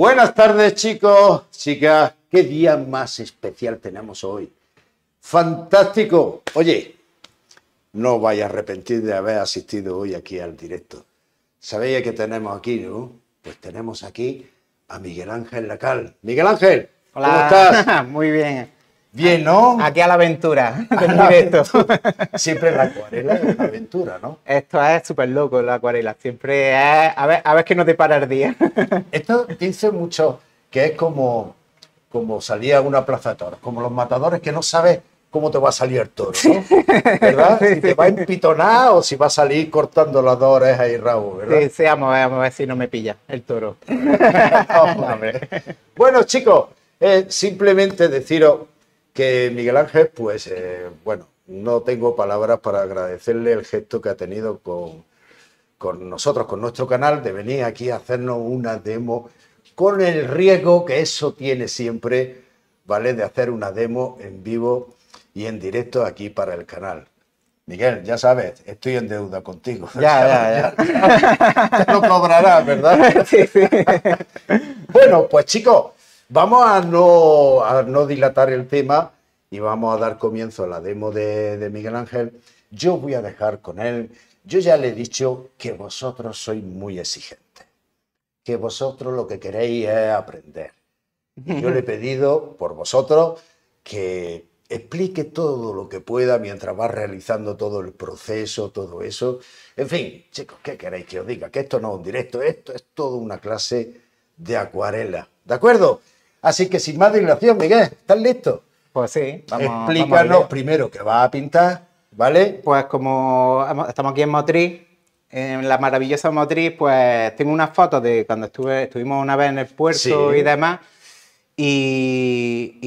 Buenas tardes chicos, chicas, qué día más especial tenemos hoy. Fantástico. Oye, no vaya a arrepentir de haber asistido hoy aquí al directo. Sabéis que tenemos aquí, ¿no? Pues tenemos aquí a Miguel Ángel Lacal. Miguel Ángel, ¿cómo estás? Muy bien. Bien, ¿no? Aquí a la aventura directo. Siempre la acuarela es aventura, ¿no? Esto es súper loco, la acuarela. Siempre A ver, a ver no te para el día. Esto dice mucho que es como, como salir a una plaza de toros, como los matadores que no sabes cómo te va a salir el toro, ¿no? ¿Verdad? Si te va a empitonar o si va a salir cortando las dos orejas y rabo, ¿verdad? Sí, vamos, a ver si no me pilla el toro. bueno, chicos, eh, simplemente deciros Miguel Ángel, pues eh, bueno, no tengo palabras para agradecerle el gesto que ha tenido con, con nosotros, con nuestro canal, de venir aquí a hacernos una demo con el riesgo que eso tiene siempre, ¿vale? De hacer una demo en vivo y en directo aquí para el canal. Miguel, ya sabes, estoy en deuda contigo. Ya, ya, ya. no cobrarás, ¿verdad? Sí, sí. bueno, pues chicos, Vamos a no, dilatar el tema y vamos a dar comienzo a la demo de, Miguel Ángel. Yo voy a dejar con él. Yo ya le he dicho que vosotros sois muy exigentes, que vosotros lo que queréis es aprender. yo le he pedido por vosotros que explique todo lo que pueda mientras va realizando todo el proceso, todo eso. En fin, chicos, ¿qué queréis que os diga? Que esto no es un directo, esto es toda una clase de acuarela. ¿De acuerdo? Así que sin más dilación, Miguel, ¿estás listo? Pues sí, vamos, Explícanos primero qué vas a pintar, ¿vale? Pues como estamos aquí en Motriz, en la maravillosa Motriz, pues tengo unas fotos de cuando estuve, estuvimos una vez en el puerto y demás. Y,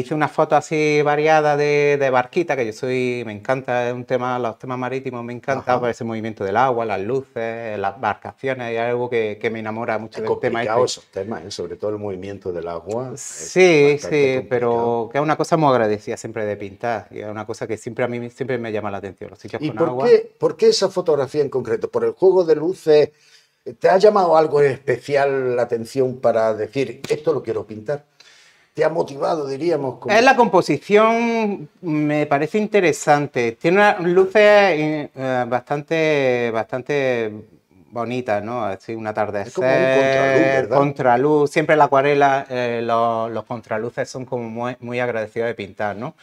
hice una foto así variada de, barquita, que yo soy, me encanta, un tema, los temas marítimos me encanta, por ese movimiento del agua, las luces, las barcaciones, y algo que, me enamora mucho es del tema. Este. esos temas, ¿eh? sobre todo el movimiento del agua. Sí, sí, pero que es una cosa muy agradecida siempre de pintar, y es una cosa que siempre a mí siempre me llama la atención, los ¿Y por Qué, ¿Por qué esa fotografía en concreto? ¿Por el juego de luces? ¿Te ha llamado algo especial la atención para decir, esto lo quiero pintar? Se ha motivado, diríamos. Es la composición, me parece interesante. Tiene unas luces eh, bastante, bastante bonitas, ¿no? Así un atardecer. contraluz, Contraluz. Siempre en la acuarela eh, los, contraluces son como muy, muy agradecidos de pintar, ¿no?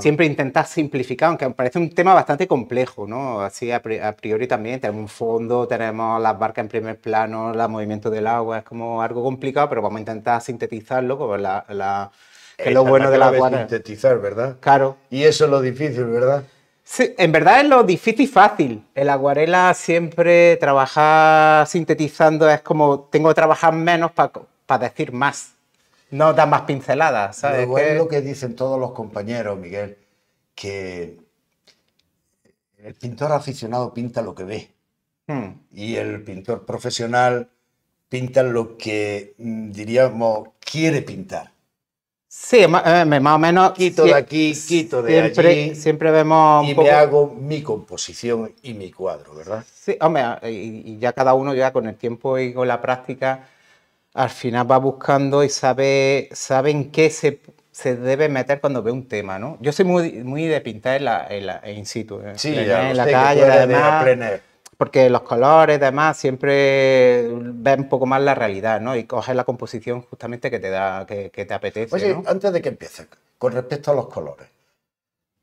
siempre intentas simplificar, aunque parece un tema bastante complejo, ¿no? Así a, priori también tenemos un fondo, tenemos las barcas en primer plano, el movimiento del agua, es como algo complicado, pero vamos a intentar sintetizarlo, la, que es lo bueno de la sintetizar, ¿verdad? Claro. Y eso es lo difícil, ¿verdad? Sí, en verdad es lo difícil y fácil. el acuarela siempre trabajar sintetizando es como tengo que trabajar menos para decir más no da más pinceladas, ¿sabes? es lo que dicen todos los compañeros, Miguel, que el pintor aficionado pinta lo que ve hmm. y el pintor profesional pinta lo que, mm, diríamos, quiere pintar. Sí, eh, más o menos. Quito de aquí, quito de siempre, allí. Siempre vemos. Un y me hago mi composición y mi cuadro, ¿verdad? Sí, hombre, y, ya cada uno, ya con el tiempo y con la práctica, al final va buscando y sabe, en qué se, se debe meter cuando ve un tema, ¿no? Yo soy muy, muy de pintar en la, situ, en, la calle, además, porque los colores, además, siempre ven un poco más la realidad, ¿no? Y coges la composición justamente que te da, que, te apetece. Oye, antes de que empieces, con respecto a los colores,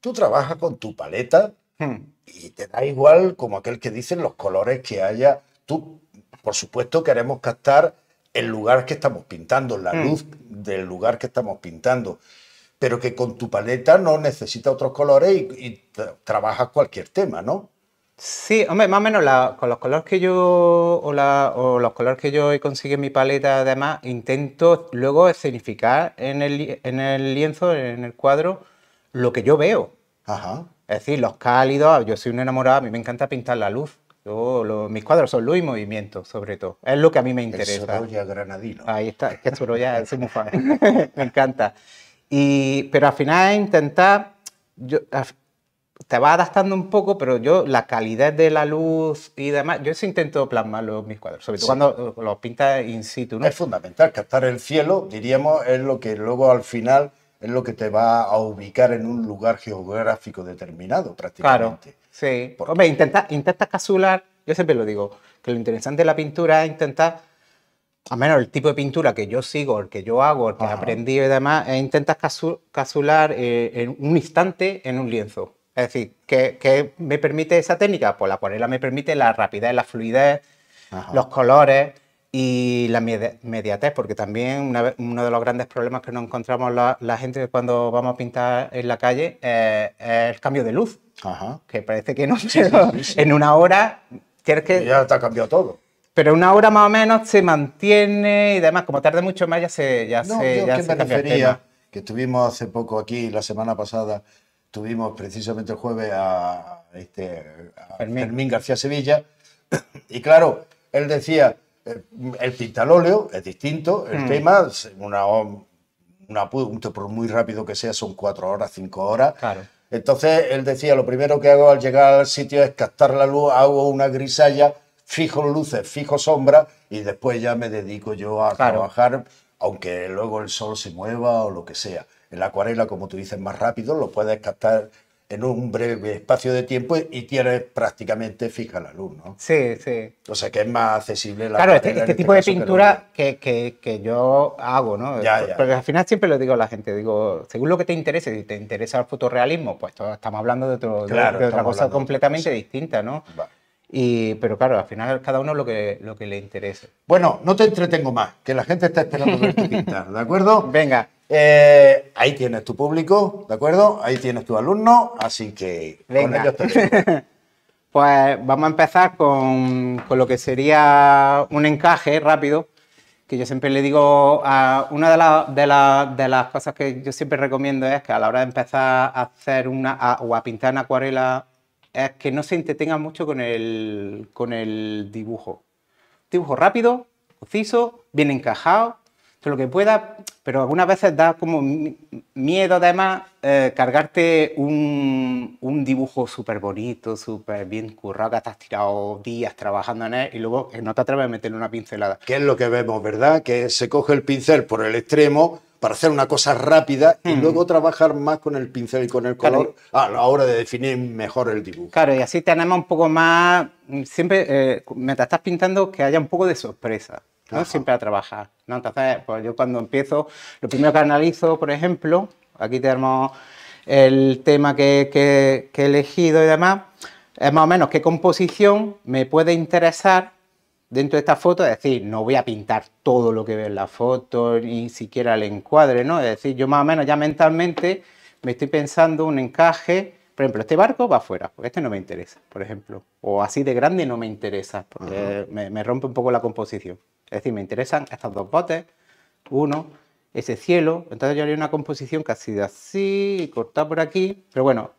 tú trabajas con tu paleta hmm. y te da igual como aquel que dicen los colores que haya. Tú, por supuesto, queremos captar el lugar que estamos pintando, la mm. luz del lugar que estamos pintando, pero que con tu paleta no necesita otros colores y, trabajas cualquier tema, ¿no? Sí, hombre, más o menos con los colores que yo o, los colores que yo he en mi paleta, además, intento luego escenificar en el, en el lienzo, en el cuadro, lo que yo veo. Es decir, los cálidos, yo soy un enamorado, a mí me encanta pintar la luz mis cuadros son luz y movimiento, sobre todo. Es lo que a mí me interesa. El Sorolla granadino. Ahí está, que Sorolla, es muy fan. me encanta. Y, pero al final intentar, te va adaptando un poco, pero yo la calidad de la luz y demás, yo eso intento plasmarlo en mis cuadros, sobre todo cuando eh, los pintas in situ. ¿no? Es fundamental, captar el cielo, diríamos, es lo que luego al final es lo que te va a ubicar en un lugar geográfico determinado prácticamente. Claro. Sí. intenta, intenta casular, yo siempre lo digo, que lo interesante de la pintura es intentar, al menos el tipo de pintura que yo sigo, el que yo hago, el que aprendí y demás, es intentar casular eh, en un instante en un lienzo. Es decir, ¿qué, me permite esa técnica? Pues la acuarela me permite la rapidez, la fluidez, los colores y la mediatez, porque también uno de los grandes problemas que nos encontramos la, gente cuando vamos a pintar en la calle eh, es el cambio de luz, Ajá. que parece que no, pero en una hora tienes que... ya está cambiado todo. Pero una hora más o menos se mantiene y además como tarde mucho más ya se... Ya se, que que estuvimos hace poco aquí, la semana pasada, tuvimos precisamente el jueves a, este, García Sevilla, y claro, él decía eh, el, pintalóleo óleo es distinto, el hmm. tema, una, una, por muy rápido que sea, son cuatro horas, cinco horas. Entonces él decía, lo primero que hago al llegar al sitio es captar la luz, hago una grisalla, fijo luces, fijo sombra y después ya me dedico yo a trabajar, aunque luego el sol se mueva o lo que sea. En la acuarela, como tú dices, más rápido, lo puedes captar en un breve espacio de tiempo y tienes prácticamente fija la luz, ¿no? Sí, sí. O sea que es más accesible la Claro, este, este, este tipo de pintura que, que, que, yo hago, ¿no? Ya, ya. Porque al final siempre lo digo a la gente, digo, según lo que te interese, si te interesa el fotorrealismo, pues estamos hablando de, otra cosa completamente distinta, ¿no? Y, pero claro, al final cada uno lo que, lo que le interese. Bueno, no te entretengo más, que la gente está esperando ver tu pintar, ¿de acuerdo? Venga. Eh, ahí tienes tu público, ¿de acuerdo? Ahí tienes tu alumno, así que Venga. pues vamos a empezar con, lo que sería un encaje rápido que yo siempre le digo, a una de, de, las cosas que yo siempre recomiendo es que a la hora de empezar a hacer una o a pintar en acuarela, es que no se entretenga mucho con el, con el dibujo. Dibujo rápido, conciso, bien encajado lo que pueda, pero algunas veces da como miedo además eh, cargarte un, dibujo súper bonito, súper bien currado, que has tirado días trabajando en él y luego eh, no te atreves a meterle una pincelada. Que es lo que vemos, verdad? Que se coge el pincel por el extremo para hacer una cosa rápida y hmm. luego trabajar más con el pincel y con el color a la hora de definir mejor el dibujo. Claro, y así tenemos un poco más, siempre eh, mientras estás pintando, que haya un poco de sorpresa siempre a trabajar. Entonces, pues, yo cuando empiezo, lo primero que analizo, por ejemplo, aquí tenemos el tema que, he elegido y demás, es más o menos qué composición me puede interesar dentro de esta foto, es decir, no voy a pintar todo lo que veo en la foto, ni siquiera el encuadre, ¿no? Es decir, yo más o menos ya mentalmente me estoy pensando un encaje, por ejemplo, este barco va afuera, porque este no me interesa, por ejemplo, o así de grande no me interesa, porque me rompe un poco la composición. Es decir, me interesan estos dos botes, uno, ese cielo. Entonces yo haría una composición casi de así, y cortar por aquí. Pero bueno,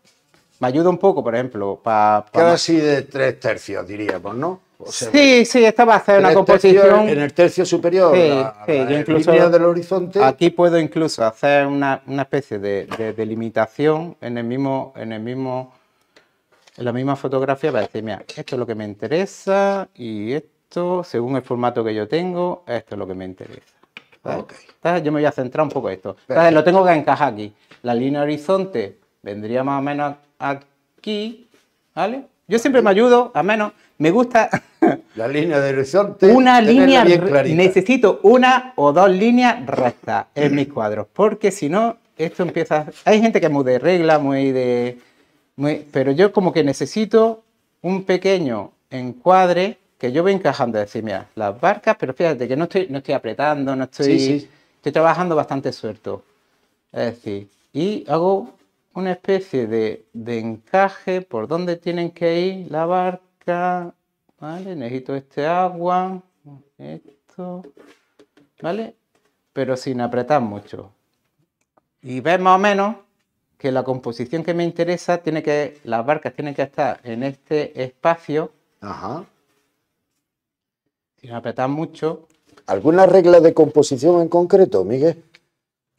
me ayuda un poco, por ejemplo, para... casi así de tres tercios, diríamos, ¿no? sí, sí, esta va a ser una composición... en el tercio superior, sí, del horizonte... Aquí puedo incluso hacer una, especie de, delimitación en el mismo... En el mismo en la misma fotografía para decir, mira, esto es lo que me interesa y esto según el formato que yo tengo, esto es lo que me interesa. Yo me voy a centrar un poco en esto. Lo tengo que encajar aquí. La línea horizonte vendría más o menos aquí, ¿vale? Yo siempre me ayudo, a menos me gusta... La línea de horizonte. Una línea, necesito una o dos líneas rectas en mis cuadros, porque si no, esto empieza... Hay gente que es muy de regla, muy de... Muy... Pero yo como que necesito un pequeño encuadre que yo voy encajando, es decir, mira, las barcas, pero fíjate que no estoy, no estoy apretando, no estoy, estoy trabajando bastante suelto. Es decir, y hago una especie de, de encaje por donde tienen que ir la barca, ¿vale? Necesito este agua, esto, ¿vale? Pero sin apretar mucho. Y ves más o menos que la composición que me interesa tiene que, las barcas tienen que estar en este espacio. Ajá. Si me mucho. ¿Alguna regla de composición en concreto, Miguel?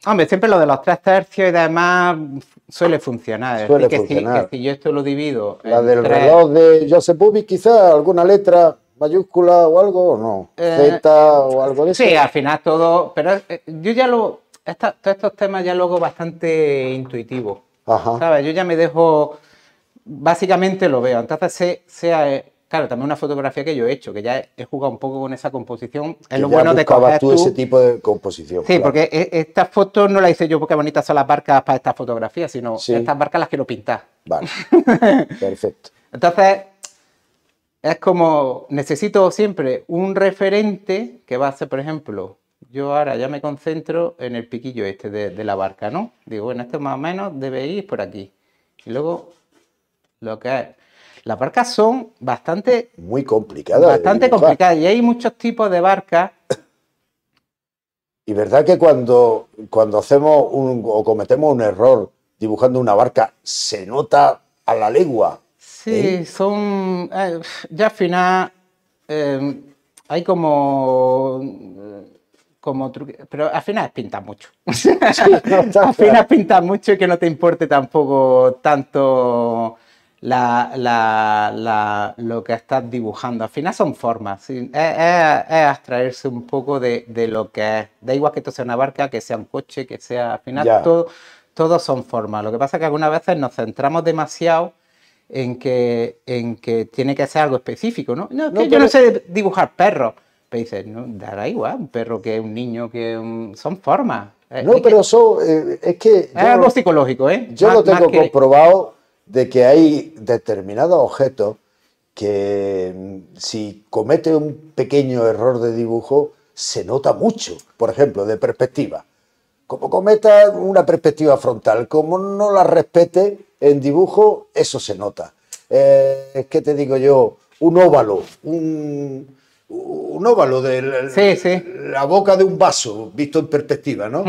Hombre, siempre lo de los tres tercios y además suele funcionar. suele funcionar. Si, yo esto lo divido. La del reloj de Joseph Bubi, quizá alguna letra mayúscula o algo, o no. Eh, Z o algo de eso. Sí, al final todo. Pero eh, yo ya lo. todos estos temas ya lo hago bastante intuitivo. Ajá. ¿Sabes? Yo ya me dejo. Básicamente lo veo. Entonces, sea eh, Claro, también una fotografía que yo he hecho, que ya he jugado un poco con esa composición. Es lo bueno de tú, tú ese tipo de composición. Sí, porque e, estas fotos no las hice yo porque bonitas son las barcas para esta fotografías, sino estas barcas las quiero pintar. Vale. Perfecto. Entonces, es como necesito siempre un referente que va a ser, por ejemplo, yo ahora ya me concentro en el piquillo este de, la barca, ¿no? Digo, bueno, esto más o menos debe ir por aquí. Y luego lo que es las barcas son bastante... Muy complicadas. Bastante complicadas. Y hay muchos tipos de barcas. Y verdad que cuando, cuando hacemos un, o cometemos un error dibujando una barca, se nota a la lengua. Sí, ¿eh? son... Eh, ya al final eh, hay como como pero al final pinta mucho. al final mucho y que no te importe tampoco tanto lo que estás dibujando. Al final son formas, es, abstraerse un poco de, lo que es. Da igual que esto sea una barca, que sea un coche, que sea... Al final todo, son formas. Lo que pasa es que algunas veces nos centramos demasiado en que, en que tiene que ser algo específico, ¿no? yo no sé dibujar perros. Pero dices, no, dará igual un perro que un niño, que son formas. No, pero eso eh, es que... Es algo psicológico, ¿eh? Yo lo tengo comprobado de que hay determinado objeto que mm, si comete un pequeño error de dibujo, se nota mucho, por ejemplo, de perspectiva. Como cometa una perspectiva frontal, como no la respete en dibujo, eso se nota. Eh, ¿Qué te digo yo? Un óvalo, un, óvalo de la, boca de un vaso visto en perspectiva, ¿no?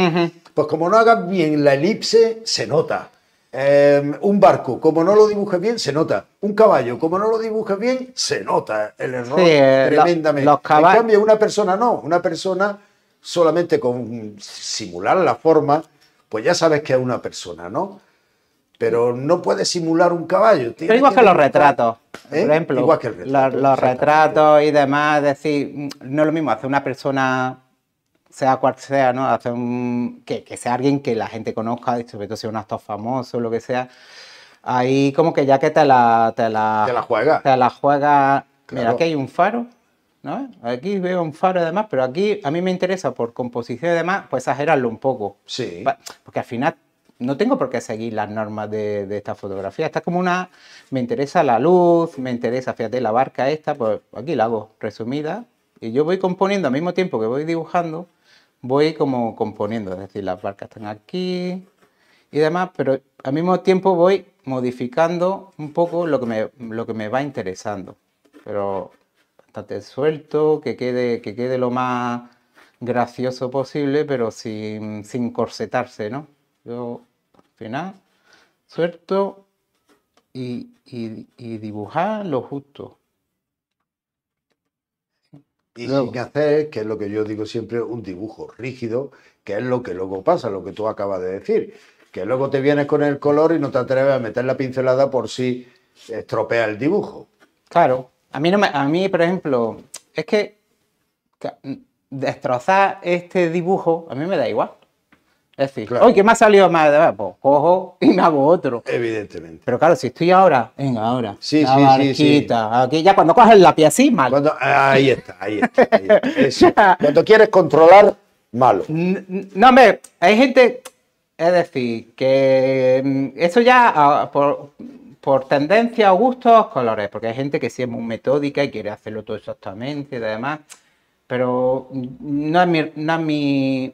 Pues como no hagas bien la elipse, se nota. Em, un barco, como no lo dibujes bien, se nota. Un caballo, como no lo dibujes bien, se nota el error eh, tremendamente. en cambio, una persona no, una persona solamente con simular la forma, pues ya sabes que es una persona, ¿no? Pero no puedes simular un caballo. Pero igual que los retratos, por ¿eh? ejemplo. Igual que el retrato, los, retratos y demás, decir, no es lo mismo hace una persona sea cual sea, ¿no? hace un, que, que, sea alguien que la gente conozca, y sobre todo un actor famoso, lo que sea. Ahí como que ya que te la... Te la, la juega. Te la juega... Mira, aquí hay un faro, ¿no? Aquí veo un faro además, pero aquí a mí me interesa por composición además, pues exagerarlo un poco. Sí. Porque al final no tengo por qué seguir las normas de, de, esta fotografía. Esta es como una... Me interesa la luz, me interesa, fíjate, la barca esta, pues aquí la hago resumida. Y yo voy componiendo al mismo tiempo que voy dibujando voy como componiendo, es decir, las barcas están aquí y demás, pero al mismo tiempo voy modificando un poco lo que me, lo que me va interesando, pero bastante suelto, que quede, que quede lo más gracioso posible, pero sin, corsetarse, ¿no? Yo al final suelto y dibujar lo justo. Y sin hacer, que es lo que yo digo siempre, un dibujo rígido, que es lo que luego pasa, lo que tú acabas de decir. Que luego te vienes con el color y no te atreves a meter la pincelada por si estropea el dibujo. Claro. A mí, no a mí por ejemplo, es que destrozar este dibujo a mí me da igual. Es decir, que me ha salido más, ah, pues cojo y me hago otro. Evidentemente. Pero claro, si estoy ahora, en ahora. Sí, la sí, sí, Aquí ya cuando coges la pie así, mal. Ah, ahí está, ahí está. cuando quieres controlar, malo. No, hombre, hay gente, es decir, que mm, eso ya ah, por, tendencia o gustos, colores, porque hay gente que sí es muy metódica y quiere hacerlo todo exactamente y demás pero no es mi, no mi,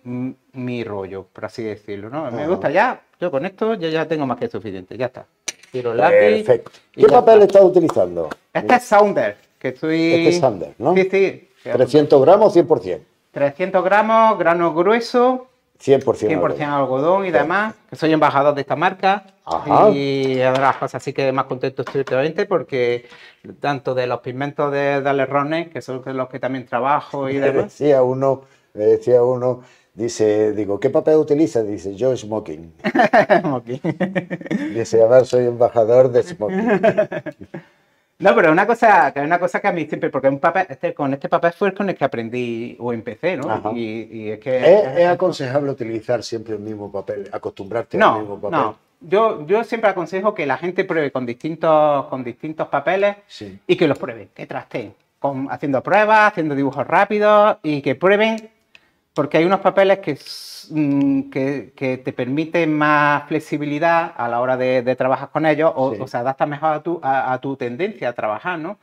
mi, rollo, por así decirlo, ¿no? Me gusta ya, yo con esto ya tengo más que suficiente, ya está. Tiro lápiz. Perfecto. ¿Qué papel estás utilizando? Este es Sounder, que estoy... Este es Sounder, ¿no? Sí, sí. 300 gramos, 100%. 300 gramos, grano grueso, 100%, algodón. y demás. Que soy embajador de esta marca y otras pues, cosas. Así que más contento estoy porque tanto de los pigmentos de, de que son los que también trabajo y demás. Me decía uno, me decía uno, dice, digo, ¿qué papel utiliza? Dice, yo smoking. smoking. dice, además soy embajador de smoking. No, pero una cosa, una cosa que a mí siempre, porque un este, con este papel fue con el que aprendí o empecé, ¿no? Y, es que... aconsejable utilizar siempre el mismo papel, acostumbrarte al mismo papel? No, yo, yo siempre aconsejo que la gente pruebe con distintos, con distintos papeles y que los prueben, que trasteen, haciendo pruebas, haciendo dibujos rápidos y que prueben porque hay unos papeles mm, que, que, te permiten más flexibilidad a la hora de, trabajar con ellos o, se adapta mejor a tu, a, tu tendencia a trabajar, ¿no?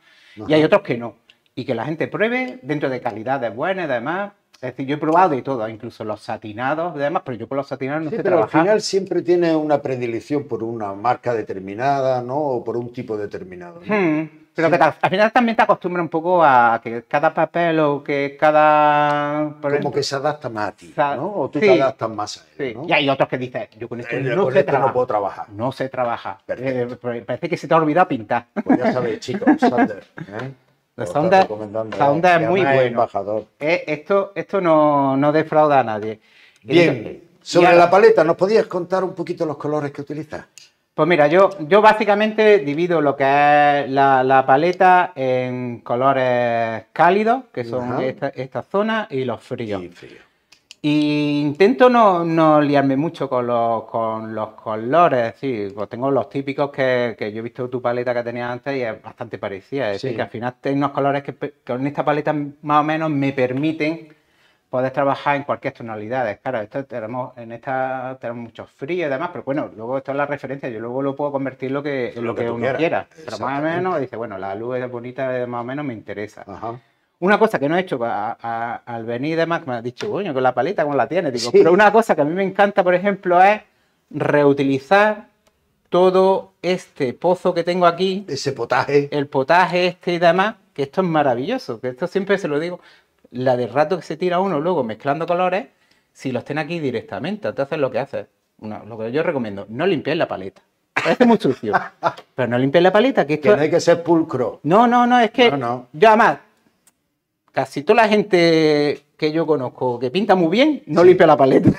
Y hay otros que no. Y que la gente pruebe dentro de calidades buenas y demás. Es decir, yo he probado y todo, incluso los satinados y demás, pero yo con los satinados no sé Al final siempre tiene una predilección por una marca determinada, ¿no? O por un tipo determinado. ¿no? Hmm. Pero que al final también te acostumbras un poco a que cada papel o que cada. Como que se adapta más a ti, ¿no? O tú te adaptas más a él. Y hay otros que dicen, yo con esto, eh, no, no, puedo trabajar. No se trabaja. Eh, pues, parece que se te ha olvidado pintar. Pues ya sabéis, chicos, Sander. ¿eh? ¿eh? es muy bueno. Embajador. esto esto no, no defrauda a nadie. Bien. Sobre la paleta, ¿nos podías contar un poquito los colores que utilizas? Pues mira, yo, yo básicamente divido lo que es la, paleta en colores cálidos, que son esta zona, y los fríos. Y frío. Y intento no, no, liarme mucho con los, colores, sí, pues tengo los típicos que, yo he visto tu paleta que tenía antes y es bastante parecida, es decir, que al final tengo unos colores que con esta paleta más o menos me permiten puedes trabajar en cualquier tonalidad. Claro, esto tenemos, en esta tenemos mucho frío y demás, pero bueno, luego esto es la referencia, yo luego lo puedo convertir lo que, lo, que, uno quiera. Pero más o menos, dice, bueno, la luz es bonita, más o menos me interesa. Una cosa que no he hecho al venir de Mac, me ha dicho, coño, con la palita, ¿cómo la tienes? pero una cosa que a mí me encanta, por ejemplo, es reutilizar todo este pozo que tengo aquí. Ese potaje. El potaje este y demás, que esto es maravilloso, que esto siempre se lo digo la de rato que se tira uno luego mezclando colores, si los tiene aquí directamente. Entonces lo que hace, lo que yo recomiendo, no limpiar la paleta. Parece muy sucio. pero no limpiar la paleta, que, es que no hay que ser pulcro. No, no, no, es que. Yo además, casi toda la gente que yo conozco que pinta muy bien, no limpia la paleta.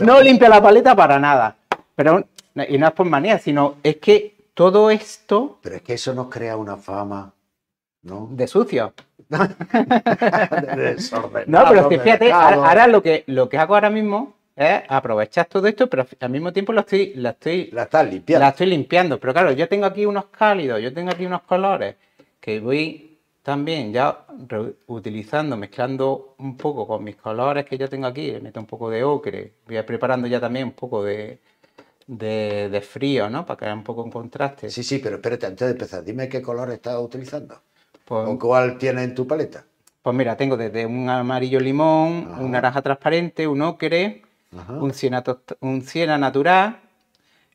No limpia la paleta. para nada. Pero, y no es por manía, sino es que todo esto. Pero es que eso nos crea una fama, ¿no? De sucio. no, pero fíjate, ahora lo que, lo que hago ahora mismo es aprovechar todo esto, pero al mismo tiempo lo estoy, la estoy, la limpiando. estoy limpiando. Pero claro, yo tengo aquí unos cálidos, yo tengo aquí unos colores que voy también ya utilizando, mezclando un poco con mis colores que yo tengo aquí. Le meto un poco de ocre, voy preparando ya también un poco de, de, frío, ¿no? Para que haya un poco un contraste. Sí, sí, pero espérate, antes de empezar, dime qué color estás utilizando. Pues- cuál tienes en tu paleta? Pues mira, tengo desde un amarillo limón, una un naranja transparente, un ocre, un siena, un natural.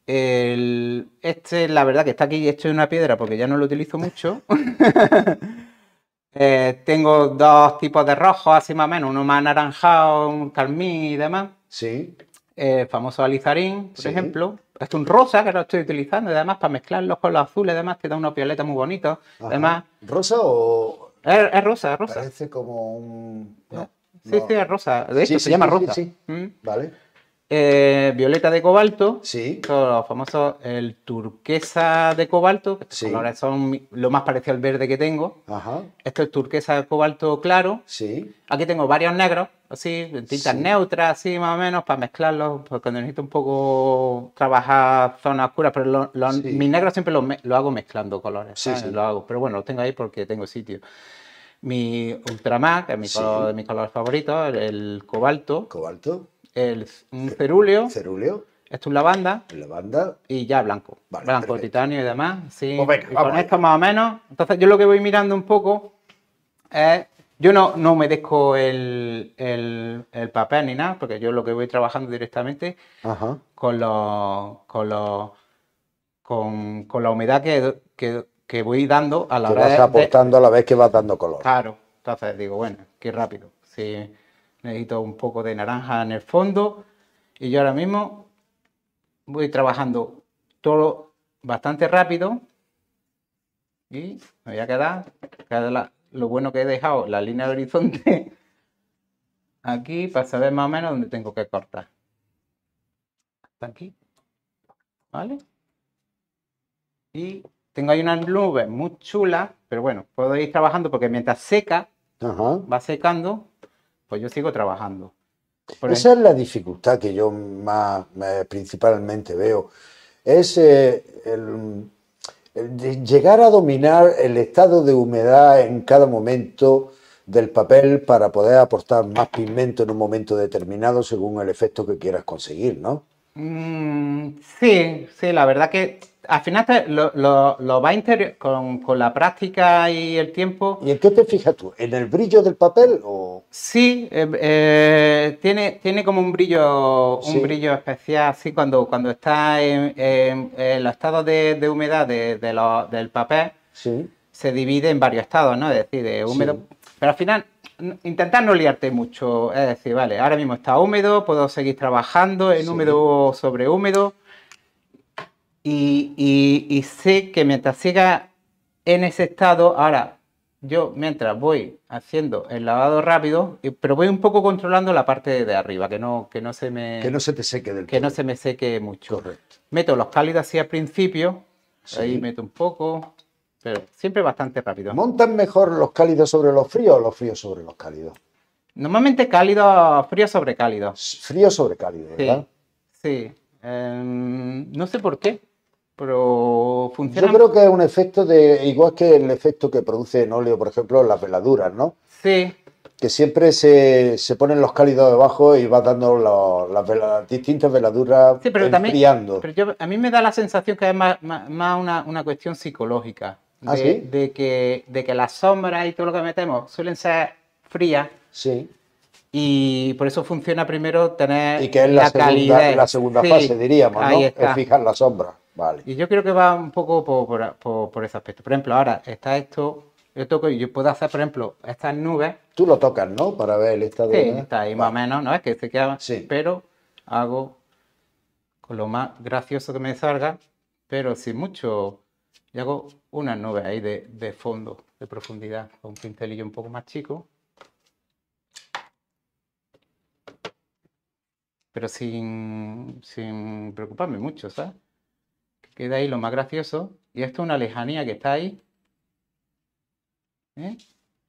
este, la verdad que está aquí hecho de una piedra porque ya no lo utilizo mucho. Eh, tengo dos tipos de rojos, así más o menos, uno más anaranjado, un carmín y demás. Sí eh, famoso alizarín, por ejemplo. esto es un rosa que lo estoy utilizando, además para mezclarlos con los azules, además que da unos violetas muy bonitos. Además, ¿Rosa o...? Es, rosa, es rosa. Parece como un... sí, sí, es rosa. De hecho, se llama rosa. Mm. Vale. Eh, violeta de cobalto, sí. los famosos, el turquesa de cobalto, que son lo más parecido al verde que tengo. Ajá. Esto es turquesa de cobalto claro. Sí. Aquí tengo varios negros, así, tintas neutras, así más o menos, para mezclarlos, porque necesito un poco trabajar zonas oscuras, pero lo, mis negros siempre los lo hago mezclando colores. Lo hago, pero bueno, los tengo ahí porque tengo sitio mi Ultramar, que es mi color, de mis colores favoritos, el, cobalto. Cobalto un cerúleo. Cerúleo. Esto es lavanda. Lavanda. Y ya blanco. blanco, titanio y demás. Sí, pues esto más o menos. Entonces yo lo que voy mirando un poco es... Yo no, no humedezco el, el, papel ni nada, porque yo lo que voy trabajando directamente con los... Con los con, la humedad que, voy dando a la hora vas aportando a la vez que vas dando color. Claro, entonces digo, bueno, qué rápido. sí necesito un poco de naranja en el fondo y yo ahora mismo voy trabajando todo bastante rápido y me voy a quedar, lo bueno que he dejado la línea de horizonte aquí para saber más o menos dónde tengo que cortar hasta aquí vale y tengo ahí una nube muy chula, pero bueno puedo ir trabajando porque mientras seca va secando pues yo sigo trabajando. Esa es la dificultad que yo más, eh, principalmente veo. Es eh, llegar a dominar el estado de humedad en cada momento del papel para poder aportar más pigmento en un momento determinado según el efecto que quieras conseguir, ¿no? Mm, sí, sí, la verdad que al final te, lo, va lo con, la práctica y el tiempo. ¿Y en qué te fijas tú? ¿En el brillo del papel? O... Sí, eh, eh, tiene, tiene como un brillo, un brillo especial, así cuando, cuando está en, los estados de, de humedad de, lo, del papel, se divide en varios estados, ¿no? Es decir, de húmedo. Pero al final, intentar no liarte mucho, es decir, vale, ahora mismo está húmedo, puedo seguir trabajando en húmedo sobre húmedo. Y, sé que mientras siga en ese estado, ahora yo mientras voy haciendo el lavado rápido, pero voy un poco controlando la parte de arriba, que no, que no se me... no se te seque del Que no se me seque mucho. Meto los cálidos así al principio, ahí meto un poco, pero siempre bastante rápido. ¿Montan mejor los cálidos sobre los fríos o los fríos sobre los cálidos? Normalmente cálido, frío sobre cálidos. Frío sobre cálido, ¿verdad? Sí. Em, no sé por qué. Pero funciona. Yo creo que es un efecto de. igual que el efecto que produce en óleo, por ejemplo, las veladuras, ¿no? Sí. Que siempre se, ponen los cálidos debajo y va dando las, distintas veladuras sí, pero También, pero a mí me da la sensación que es más, una, cuestión psicológica. ¿Ah, de, de, que, las sombras y todo lo que metemos suelen ser frías. Sí. Y por eso funciona primero tener. Y que es la, segunda, la segunda fase, diríamos, ¿no? Es fijar la sombra. Y yo creo que va un poco por, ese aspecto. Por ejemplo, ahora está esto, yo toco yo puedo hacer, por ejemplo, estas nubes. Tú lo tocas, ¿no? Para ver el estado. Sí, está ahí más o menos, ¿no? Es que se queda, sí. pero hago con lo más gracioso que me salga, pero sin mucho. Y hago unas nubes ahí de, fondo, de profundidad, con un pincelillo un poco más chico. pero sin, sin, preocuparme mucho, ¿sabes? Queda ahí lo más gracioso. Y esto es una lejanía que está ahí. ¿eh?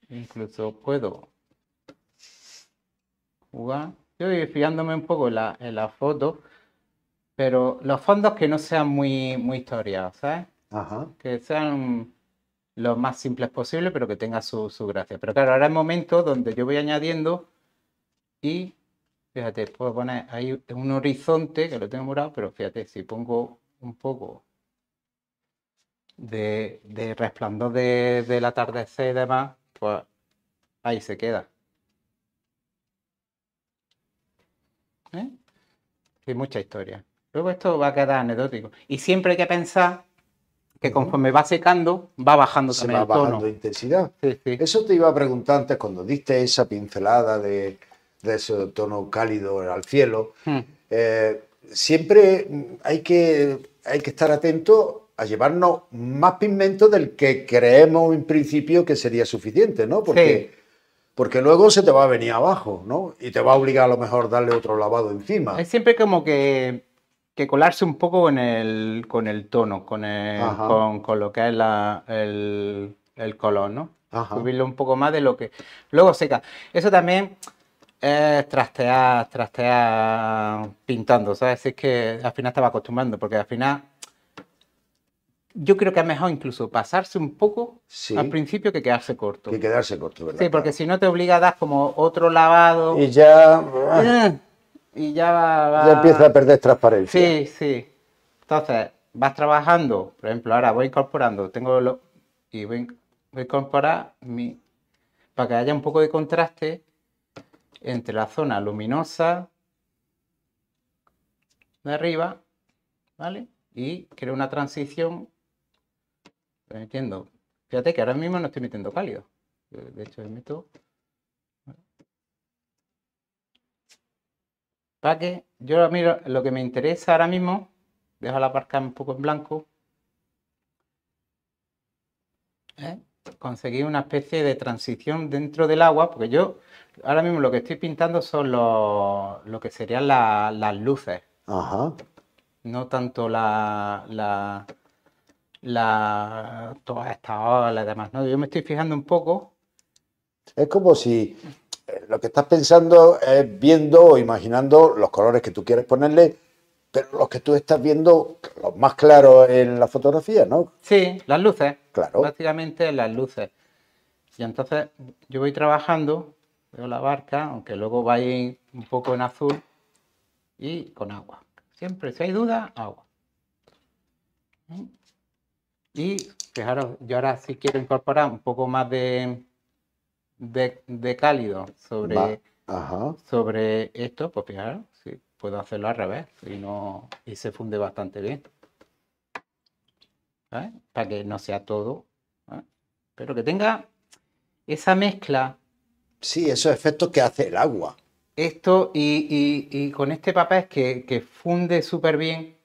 Incluso puedo jugar. Yo voy fiándome un poco en la, foto, pero los fondos que no sean muy, muy historiados, ¿sabes? Que sean lo más simples posible, pero que tenga su, gracia. Pero claro, ahora es momento donde yo voy añadiendo y, fíjate, puedo poner ahí un horizonte, que lo tengo morado, pero fíjate, si pongo un poco de, resplandor de, del atardecer y demás, pues ahí se queda. Hay ¿Eh? mucha historia. Luego esto va a quedar anecdótico. Y siempre hay que pensar que conforme va secando, va bajando Se el tono. bajando intensidad. Eso te iba a preguntar antes cuando diste esa pincelada de, ese tono cálido al cielo. Hmm. Eh, siempre hay que, hay que estar atento a llevarnos más pigmento del que creemos en principio que sería suficiente, ¿no? Porque, porque luego se te va a venir abajo, ¿no? Y te va a obligar a lo mejor a darle otro lavado encima. Es siempre como que, colarse un poco con el, con el tono, con, con, lo que es el, el color, ¿no? Ajá. Subirlo un poco más de lo que luego seca. Eso también es trastear, pintando, ¿sabes? Es que al final estaba acostumbrando, porque al final yo creo que es mejor incluso pasarse un poco al principio que quedarse corto. Que quedarse corto, ¿verdad? Sí, porque si no te obliga a dar como otro lavado. Y ya. Ah. y ya va, Ya empieza a perder transparencia. Sí, sí. Entonces, vas trabajando. Por ejemplo, ahora voy incorporando. Tengo lo. Y voy, voy a incorporar mi. Para que haya un poco de contraste entre la zona luminosa de arriba, ¿vale? Y creo una transición, Fíjate que ahora mismo no estoy metiendo cálido. De hecho, meto... Para que yo miro lo que me interesa ahora mismo, dejo la parca un poco en blanco. ¿eh? conseguir una especie de transición dentro del agua, porque yo ahora mismo lo que estoy pintando son lo que serían las luces. No tanto la, la, la todas estas olas y demás. ¿no? Yo me estoy fijando un poco. Es como si eh, lo que estás pensando es viendo o imaginando los colores que tú quieres ponerle pero los que tú estás viendo, los más claros en la fotografía, ¿no? Sí, las luces. Claro. Básicamente las luces. Y entonces yo voy trabajando, veo la barca, aunque luego vaya un poco en azul, y con agua. Siempre, si hay duda, agua. Y fijaros, yo ahora sí quiero incorporar un poco más de, de, cálido sobre, sobre esto, pues fijaros puedo hacerlo al revés y, no, y se funde bastante bien. ¿eh? Para que no sea todo. ¿eh? Pero que tenga esa mezcla. Sí, esos efectos que hace el agua. Esto y, con este papel que, que funde súper bien,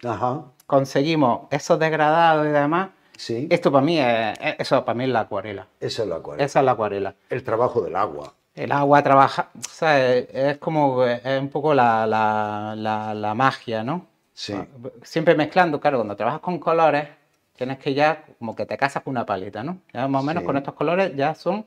conseguimos esos degradados y demás. Sí. Esto para mí es, eso para mí es la acuarela. Esa es la acuarela. Esa es la acuarela. El trabajo del agua el agua trabaja, o sea, es como, es un poco la, la, la, magia, ¿no? Sí. Ah, siempre mezclando, claro, cuando trabajas con colores, tienes que ya, como que te casas con una paleta, ¿no? Ya más o menos con estos colores ya son...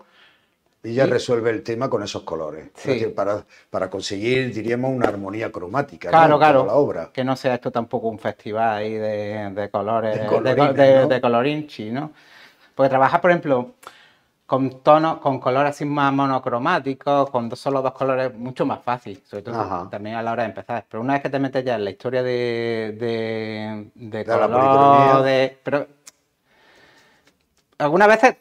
Y ya resuelve el tema con esos colores. Sí. para, para conseguir, diríamos, una armonía cromática. Claro, claro. obra. Que no sea esto tampoco un festival ahí de, de colores, de, de, colorinchi, ¿no? Porque trabajas, por ejemplo, con tonos, con color así más monocromático, con solo dos colores, mucho más fácil, sobre todo también a la hora de empezar. Pero una vez que te metes ya en la historia de, de, de, pero algunas veces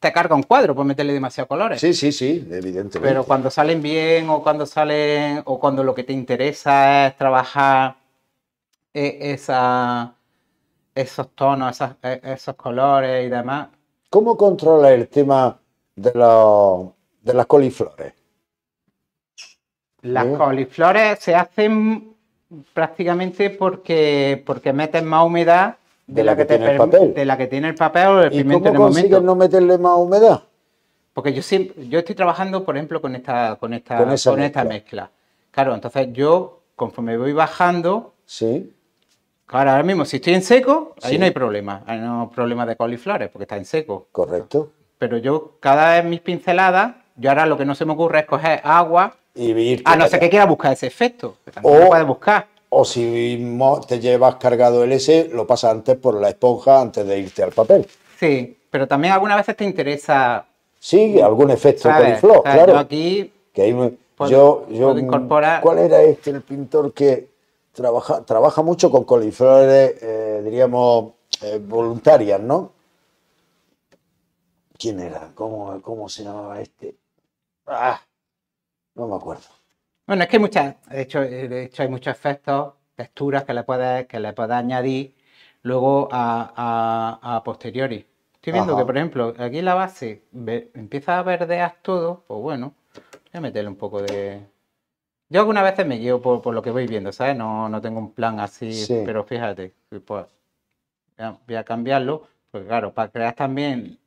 te carga un cuadro por meterle demasiados colores. Sí, sí, sí, evidentemente. Pero cuando salen bien o cuando salen o cuando lo que te interesa es trabajar eh, esa, esos tonos, e, esos colores y demás, ¿Cómo controla el tema de, las coliflores? Las ¿Eh? coliflores se hacen prácticamente porque, porque meten más humedad de, la, que, tiene el papel. la que tiene el papel o el ¿Y pimiento cómo en no meterle más humedad? Porque yo yo estoy trabajando, por ejemplo, con esta, con esta, con, esta mezcla. Claro, entonces yo, conforme voy bajando, sí. Claro, ahora mismo, si estoy en seco, ahí no hay problema. Ah, no hay problema de coliflores porque está en seco. Correcto. Pero yo, cada vez mis pinceladas, yo ahora lo que no se me ocurre es coger agua. Y vivir. A no ser que quiera buscar ese efecto. o, puedes buscar. O si te llevas cargado el S, lo pasas antes por la esponja antes de irte al papel. Sí, pero también algunas veces te interesa. Sí, algún efecto ¿sabes? coliflor, claro. Yo aquí. Que ahí me, puedo, yo, yo, ¿Cuál era este el pintor que.? trabaja, mucho con coliflores, eh, diríamos, eh, voluntarias, ¿no? ¿Quién era? ¿Cómo, ¿Cómo se llamaba este? Ah, no me acuerdo. Bueno, es que hay muchas, hecho, eh, de hecho hay muchos efectos, texturas que le puedes, que le puedes añadir luego a, a, posteriori. Estoy viendo que, por ejemplo, aquí la base empieza a verdear todo, pues bueno, voy a meterle un poco de, yo algunas veces me llevo por, lo que voy viendo, ¿sabes? No, tengo un plan así, pero fíjate, pues, voy a cambiarlo, Porque claro, para crear también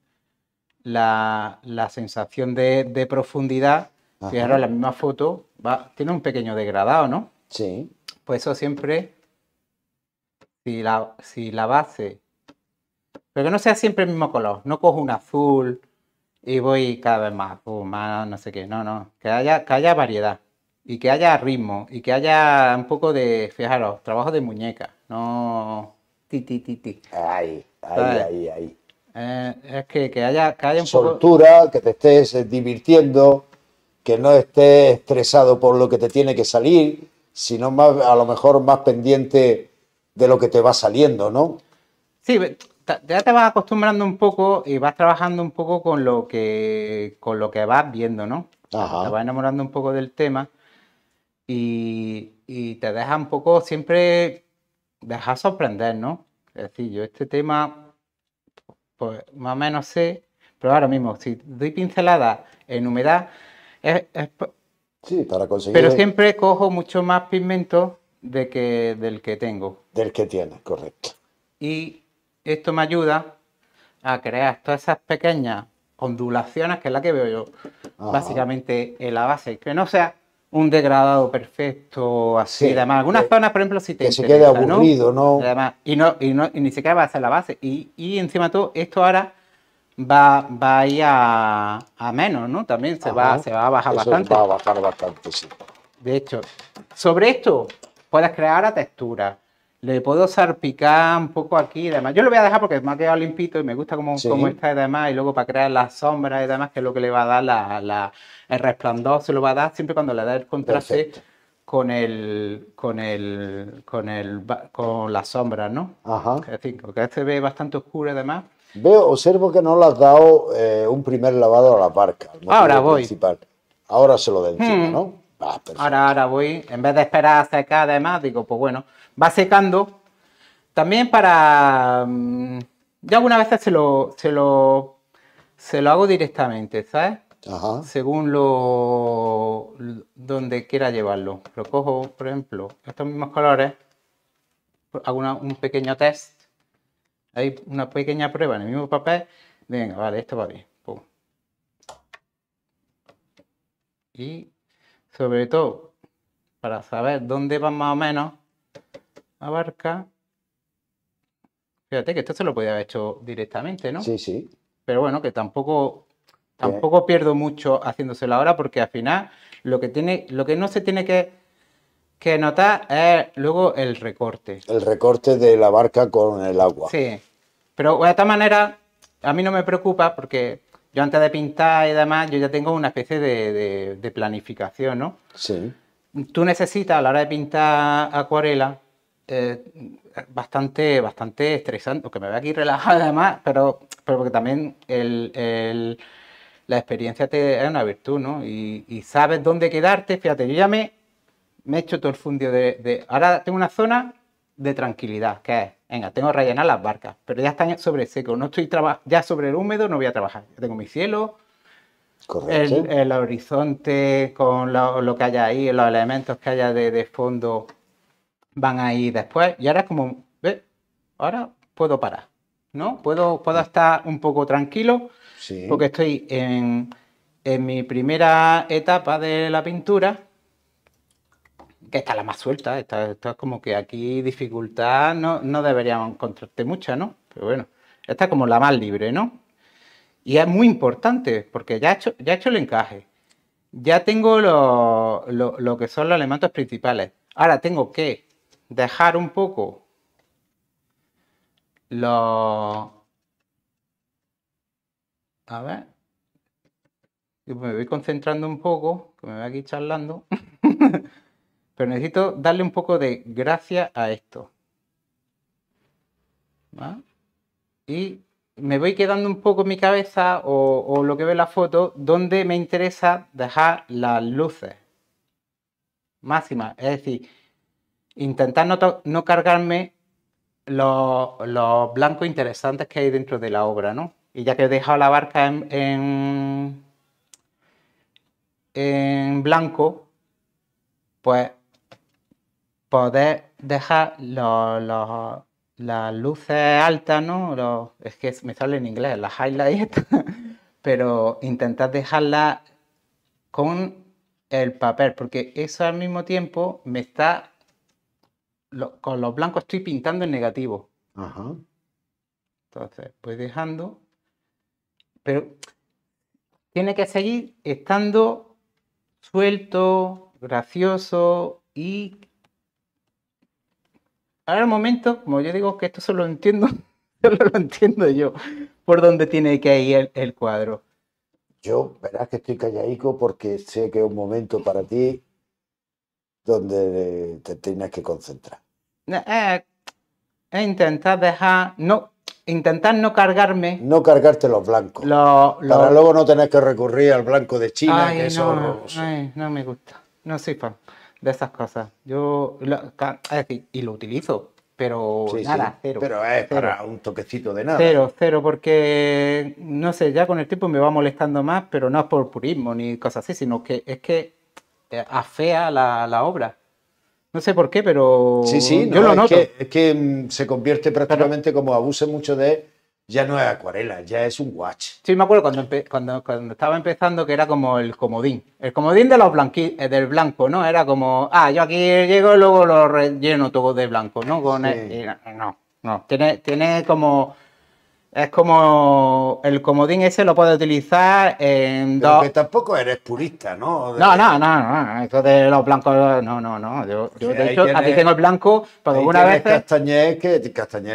la, sensación de, profundidad, fijaros, la misma foto tiene un pequeño degradado, ¿no? Sí. Pues eso siempre, si la, si la base, pero que no sea siempre el mismo color, no cojo un azul y voy cada vez más o más no sé qué, no, no, que haya, que haya variedad y que haya ritmo y que haya un poco de, fijaros, trabajo de muñeca, no ti ti ti eh, es que, que, haya, que haya un Soltura, que te estés eh, divirtiendo, que no estés estresado por lo que te tiene que salir, sino más, a lo mejor más pendiente de lo que te va saliendo, ¿no? Sí, ya te vas acostumbrando un poco y vas trabajando un poco con lo que, con lo que vas viendo, ¿no? Te vas enamorando un poco del tema y, te deja un poco siempre, deja sorprender, ¿no? Es decir, yo este tema, pues más o menos sé, pero ahora mismo, si doy pincelada en humedad, es, sí, para conseguir. Pero siempre cojo mucho más pigmento de que, del que tengo. Del que tiene, correcto. Y esto me ayuda a crear todas esas pequeñas ondulaciones, que es la que veo yo, básicamente en la base. Que no sea un degradado perfecto, así, además. Algunas zonas, por ejemplo, si te. Que se aburrido, ¿no? Además, y, no, y, no, ni siquiera va a ser la base. Y, encima todo, esto ahora va, va a ir a, menos, ¿no? También se va, se va a bajar bastante. Va a bajar bastante, sí. De hecho, sobre esto puedes crear a textura. Le puedo salpicar un poco aquí y demás. Yo lo voy a dejar porque me ha quedado limpito y me gusta cómo, está y demás. Y luego para crear las sombras y demás, que es lo que le va a dar la, el resplandor, se lo va a dar siempre cuando le da el contraste con el, con el, con el, con las sombras, ¿no? Ajá. Es decir, porque este ve bastante oscuro y demás. Veo, observo que no le has dado eh, un primer lavado a la barca. Ahora voy. Ahora se lo den, hmm. ¿no? Ah, ahora, ahora voy. En vez de esperar a secar, además, digo, pues bueno, va secando. También para... Mm, yo alguna vez se lo, se lo, se lo hago directamente, ¿sabes? Ajá. Según lo... donde quiera llevarlo. Lo cojo, por ejemplo, estos mismos colores. Hago un pequeño test. Hay una pequeña prueba en el mismo papel. Venga, vale, esto va bien. Y sobre todo, para saber dónde van más o menos, abarca. Fíjate que esto se lo podía haber hecho directamente, ¿no? Sí, sí. Pero bueno, que tampoco, tampoco pierdo mucho haciéndoselo ahora, porque al final lo que tiene, lo que no se tiene que, notar es luego el recorte. El recorte de la barca con el agua. Sí. Pero de esta manera, a mí no me preocupa porque yo antes de pintar y demás, yo ya tengo una especie de, de planificación, ¿no? Sí. Tú necesitas a la hora de pintar acuarela, eh, bastante, bastante estresante, que me veo aquí relajada además, pero, pero porque también la experiencia te, es una virtud, ¿no? Y, sabes dónde quedarte, fíjate, yo ya me, he hecho todo el fundio de, Ahora tengo una zona de tranquilidad, que es, venga, tengo que rellenar las barcas, pero ya están sobre seco, no estoy ya sobre el húmedo no voy a trabajar, tengo mi cielo, el, el, horizonte con lo, que haya ahí, los elementos que haya de fondo van a ir después. Y ahora como, ¿ves? Ahora puedo parar, ¿no? Puedo, puedo mm. estar un poco tranquilo porque estoy en, mi primera etapa de la pintura, que está la más suelta, está como que aquí dificultad no, no deberíamos encontrarte mucha, ¿no? Pero bueno, esta es como la más libre, ¿no? Y es muy importante porque ya he hecho, ya he hecho el encaje, ya tengo lo que son los elementos principales. Ahora tengo que dejar un poco los... A ver. me voy concentrando un poco, que me voy aquí charlando. Pero necesito darle un poco de gracia a esto. Y me voy quedando un poco en mi cabeza o lo que ve la foto, donde me interesa dejar las luces máximas. Es decir, intentar no, cargarme los, blancos interesantes que hay dentro de la obra, ¿no? Y ya que he dejado la barca en, en, blanco, pues poder dejar las luces altas, ¿no? es que me sale en inglés, las highlights, pero intentar dejarla con el papel, porque eso al mismo tiempo me está con los blancos estoy pintando en negativo. Ajá. Entonces, pues dejando. Pero tiene que seguir estando suelto, gracioso y. Ahora el momento, como yo digo que esto solo lo entiendo, solo lo entiendo yo, por dónde tiene que ir el, el cuadro. Yo, verás que estoy calladico porque sé que es un momento para ti donde te tienes que concentrar eh, intentar dejar, no, intentar no cargarme. No cargarte los blancos. Para luego no tener que recurrir al blanco de China, que eso no, me gusta. No soy fan de esas cosas. Yo, lo, y lo utilizo, pero nada, cero. Pero es para un toquecito de nada. Cero, cero, porque no sé, ya con el tiempo me va molestando más, pero no es por purismo ni cosas así, sino que es que eh, afea la, la obra. No sé por qué, pero sí, sí, yo lo es Que, es que mm, se convierte prácticamente como abuse mucho de... Ya no es acuarela, ya es un watch. Sí, me acuerdo cuando, cuando, estaba empezando que era como el comodín. El comodín de los eh, del blanco, ¿no? Era como, ah, yo aquí llego y luego lo relleno todo de blanco, ¿no? Con no, no. Tiene, tiene como es como el comodín ese lo puedes utilizar en Pero Que tampoco eres purista, ¿no? No, no, no, no. Esto los blancos, no, no, no. Yo, de hecho, aquí tengo el blanco, pero alguna vez. Castañer, que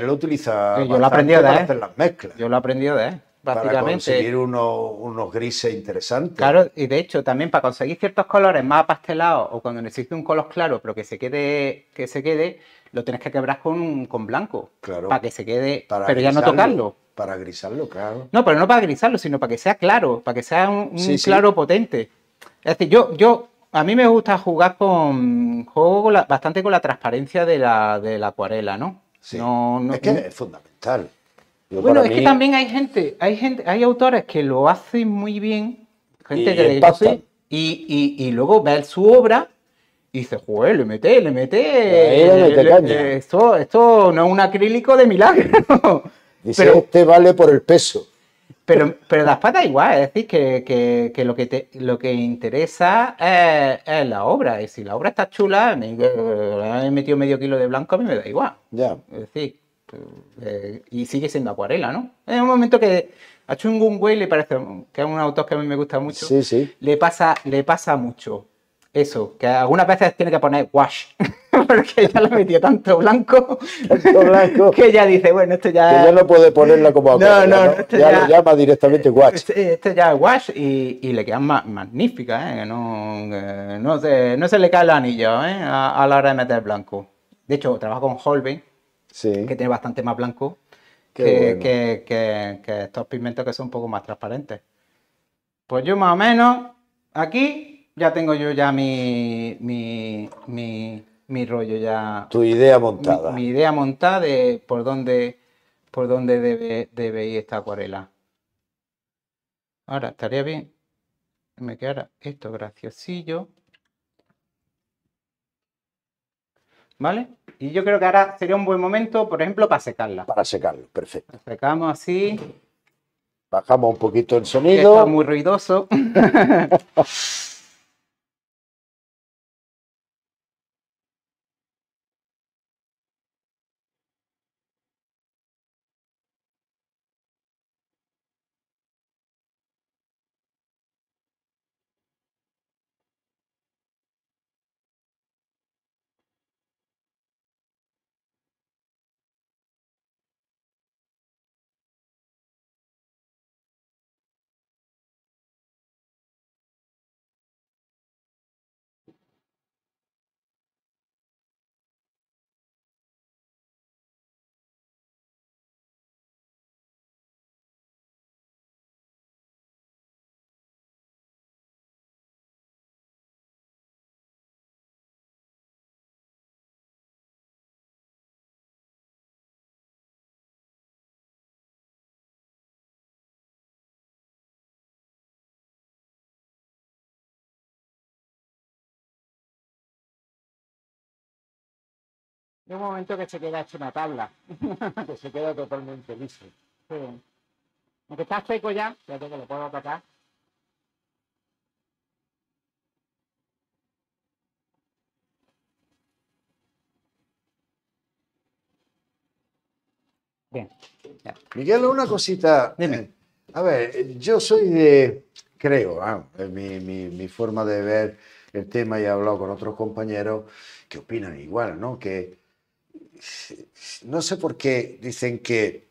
lo utiliza. yo lo aprendí de para Hacer las mezclas. Yo lo he aprendido de él. Para conseguir unos, grises interesantes. Claro, y de hecho también para conseguir ciertos colores más pastelados o cuando necesite un color claro, pero que se quede, que se quede, lo tienes que quebrar con, con blanco. Claro. Para que se quede, pero ya no tocarlo. Para grisarlo, claro. No, pero no para grisarlo, sino para que sea claro, para que sea un, claro potente. Es decir, yo, yo, a mí me gusta jugar con, juego bastante con la transparencia de la, de la acuarela, ¿no? Sí. No, no, es que es fundamental. bueno, es que también hay gente, hay gente, hay autores que lo hacen muy bien, gente que le y, y, y luego ve su obra y dice, joder, le mete, le mete. Esto, esto no es un acrílico de milagro. Dice, este vale por el peso. Pero, pero las igual, es decir, que, lo, que lo que interesa es, la obra. Y si la obra está chula, me, eh, he metido medio kilo de blanco, a mí me da igual. Ya. Es decir, eh, y sigue siendo acuarela, ¿no? En un momento que a Chungun Wei le parece, que es un autor que a mí me gusta mucho, sí, sí. Le, pasa, le pasa mucho. Eso, que algunas veces tiene que poner wash, porque ya le metió tanto blanco, blanco que ya dice, bueno, esto ya... Que ya no puede ponerla como no, no, no, esto ya, lo llama directamente wash. Este ya es wash y, y le queda magnífica magníficas, ¿eh? no, no, se, no se le cae el anillo ¿eh? a, la hora de meter blanco. De hecho, trabajo con Holbein, sí. que tiene bastante más blanco que, que estos pigmentos que son un poco más transparentes. Pues yo más o menos aquí ya tengo yo ya mi, mi, mi, rollo ya. Tu idea montada. Mi, idea montada de por dónde, por dónde debe, ir esta acuarela. Ahora, estaría bien que me quedara esto graciosillo. ¿Vale? Y yo creo que ahora sería un buen momento, por ejemplo, para secarla. Para secarla, perfecto. secamos así. Bajamos un poquito el sonido. está muy ruidoso. de un momento que se queda hecho una tabla, que se queda totalmente liso. Aunque está seco ya, fíjate que lo puedo atacar Bien. Miguel, una cosita. a ver, yo soy de, creo, ah, mi, forma de ver el tema y he hablado con otros compañeros que opinan igual, ¿no? Que no sé por qué dicen que,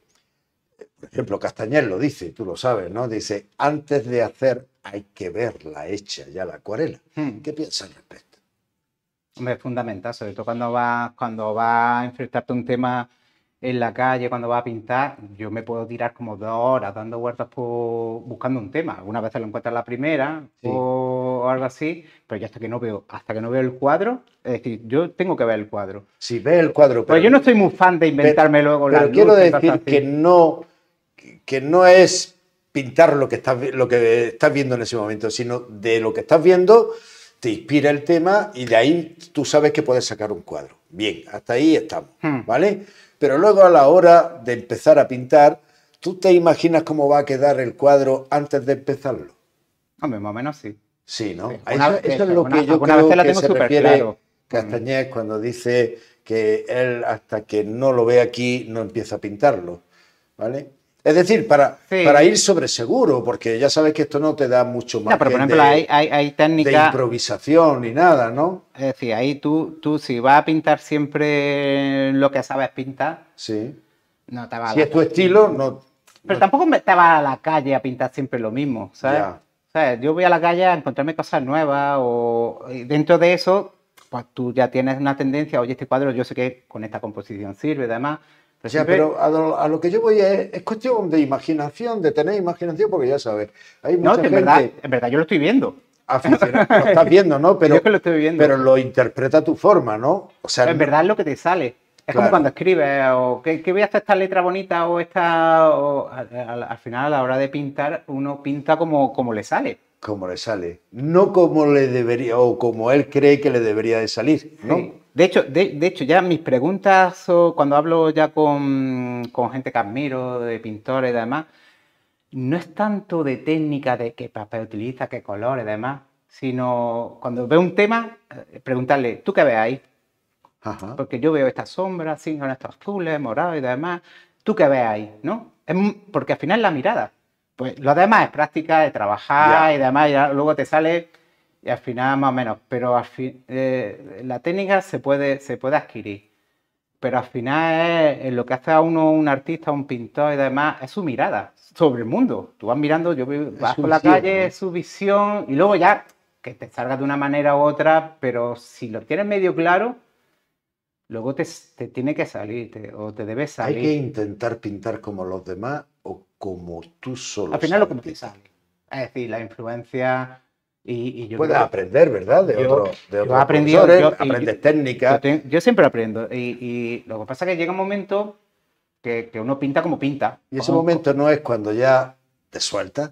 por ejemplo, Castañer lo dice, tú lo sabes, ¿no? Dice, antes de hacer hay que ver la hecha ya la acuarela. Hmm. ¿Qué piensas al respecto? Me es fundamental, sobre todo cuando vas, cuando vas a enfrentarte un tema en la calle, cuando vas a pintar, yo me puedo tirar como dos horas dando vueltas por, buscando un tema. Algunas vez lo encuentra la primera, algo así, pero ya hasta que no veo, hasta que no veo el cuadro, es decir, yo tengo que ver el cuadro. Si ve el cuadro, pero, yo no estoy muy fan de inventarme luego la Pero quiero decir que no, que no es pintar lo que, estás, lo que estás viendo en ese momento, sino de lo que estás viendo te inspira el tema y de ahí tú sabes que puedes sacar un cuadro. Bien, hasta ahí estamos, hmm. ¿vale? Pero luego a la hora de empezar a pintar, ¿tú te imaginas cómo va a quedar el cuadro antes de empezarlo? más o menos sí. Sí, ¿no? Esto es lo que yo creo que se refiere cuando dice que él hasta que no lo ve aquí no empieza a pintarlo, ¿vale? Es decir, para, ir sobre seguro, porque ya sabes que esto no te da mucho más. pero por ejemplo, de, hay, de improvisación ni nada, ¿no? Es decir, ahí tú, tú si vas a pintar siempre lo que sabes pintar, sí. no te va Si es tu estilo, no. Pero tampoco te vas a la calle a pintar siempre lo mismo, ¿sabes? yo voy a la calle a encontrarme cosas nuevas o dentro de eso, pues tú ya tienes una tendencia, oye, este cuadro yo sé que con esta composición sirve, además. Pero, a, lo, que yo voy es, cuestión de imaginación, de tener imaginación, porque ya sabes, hay no, En verdad, yo lo estoy viendo. Lo estás viendo, ¿no? Pero, lo Pero lo interpreta tu forma, ¿no? O sea, en verdad es lo que te sale. Es como cuando escribe, o ¿qué, voy a hacer esta letra bonita o esta. al, final, a la hora de pintar, uno pinta como, como le sale. Como le sale. No como le debería, o como él cree que le debería de salir, ¿no? De hecho, de, hecho, ya mis preguntas, cuando hablo ya con, gente que admiro, de pintores y demás, no es tanto de técnica, de qué papel utiliza, qué color y demás, sino cuando ve un tema, eh, preguntarle, ¿tú qué ves ahí? Porque yo veo estas sombras, así, con estos azules, morados y demás. ¿Tú qué ves ahí? ¿no? porque al final la mirada. Pues lo demás es práctica de trabajar y demás, y luego te sale y al final más o menos. Pero al fin, eh, la técnica se puede, se puede adquirir. Pero al final es, lo que hace a uno un artista, un pintor y demás, es su mirada sobre el mundo. Tú vas mirando, yo vas la calle, su visión, y luego ya que te salga de una manera u otra, pero si lo tienes medio claro, luego te, tiene que salir o te debes salir. Hay que intentar pintar como los demás o como tú solo. Al final lo que te sale. Es decir, la influencia... Y, Puedes aprender, ¿verdad? De otro, de otros aprendes técnicas. Yo, siempre aprendo. Y, lo que pasa es que llega un momento que, uno pinta como pinta. Y ese momento no es cuando ya te sueltas.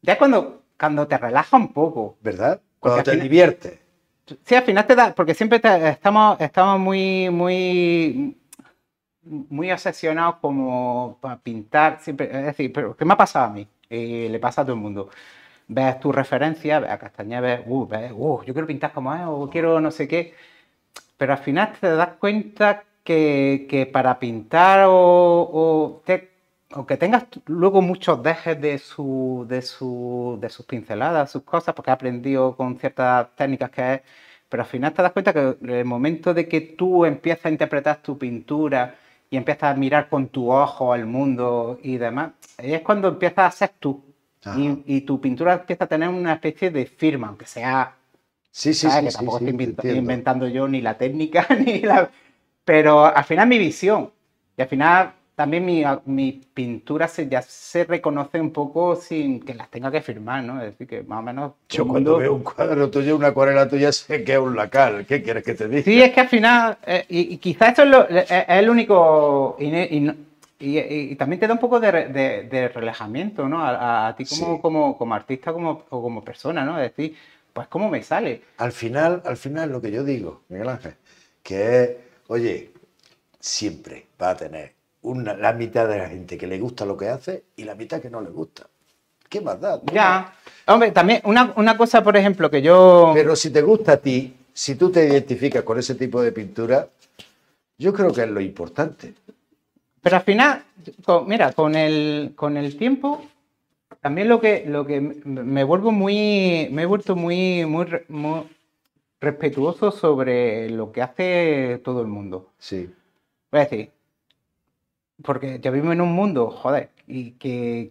Ya es cuando, cuando te relaja un poco. ¿Verdad? Cuando te divierte. Sí, al final te da, porque siempre estamos, estamos muy, muy, muy obsesionados como para pintar, siempre, es decir, pero ¿qué me ha pasado a mí? Y le pasa a todo el mundo. Ves tu referencia, a Castañeda, uh, ves, uh, yo quiero pintar como es, o quiero no sé qué. Pero al final te das cuenta que, para pintar o te, aunque tengas luego muchos dejes de, su, de, su, de sus pinceladas, sus cosas, porque ha aprendido con ciertas técnicas que es, pero al final te das cuenta que el momento de que tú empiezas a interpretar tu pintura y empiezas a mirar con tu ojo al mundo y demás, es cuando empiezas a ser tú. Y, y, tu pintura empieza a tener una especie de firma, aunque sea... Sí, sí, sí. Que tampoco estoy inventando yo ni la técnica, ni la... Pero al final mi visión. Y al final también mi, pintura se, ya se reconoce un poco sin que las tenga que firmar, ¿no? Es decir, que más o menos... Yo cuando veo un cuadro tuyo, una acuarela tuya, sé que es un lacal. ¿Qué quieres que te diga? Sí, es que al final, eh, y, quizás esto es, lo, eh, eh, el único... Y, también te da un poco de, relajamiento, ¿no? A, ti como, como, artista como, o como persona, ¿no? Es decir, pues cómo me sale. Al final, al final lo que yo digo, Miguel Ángel, que es, oye, siempre va a tener la mitad de la gente que le gusta lo que hace y la mitad que no le gusta. ¿Qué más Ya. Hombre, también una, cosa, por ejemplo, que yo... Pero si te gusta a ti, si tú te identificas con ese tipo de pintura, yo creo que es lo importante. Pero al final, mira, con el, con el tiempo, también lo que, lo que me vuelvo muy, me he vuelto muy, muy, respetuoso sobre lo que hace todo el mundo. Sí. Voy a decir, porque yo vivo en un mundo, joder, y que,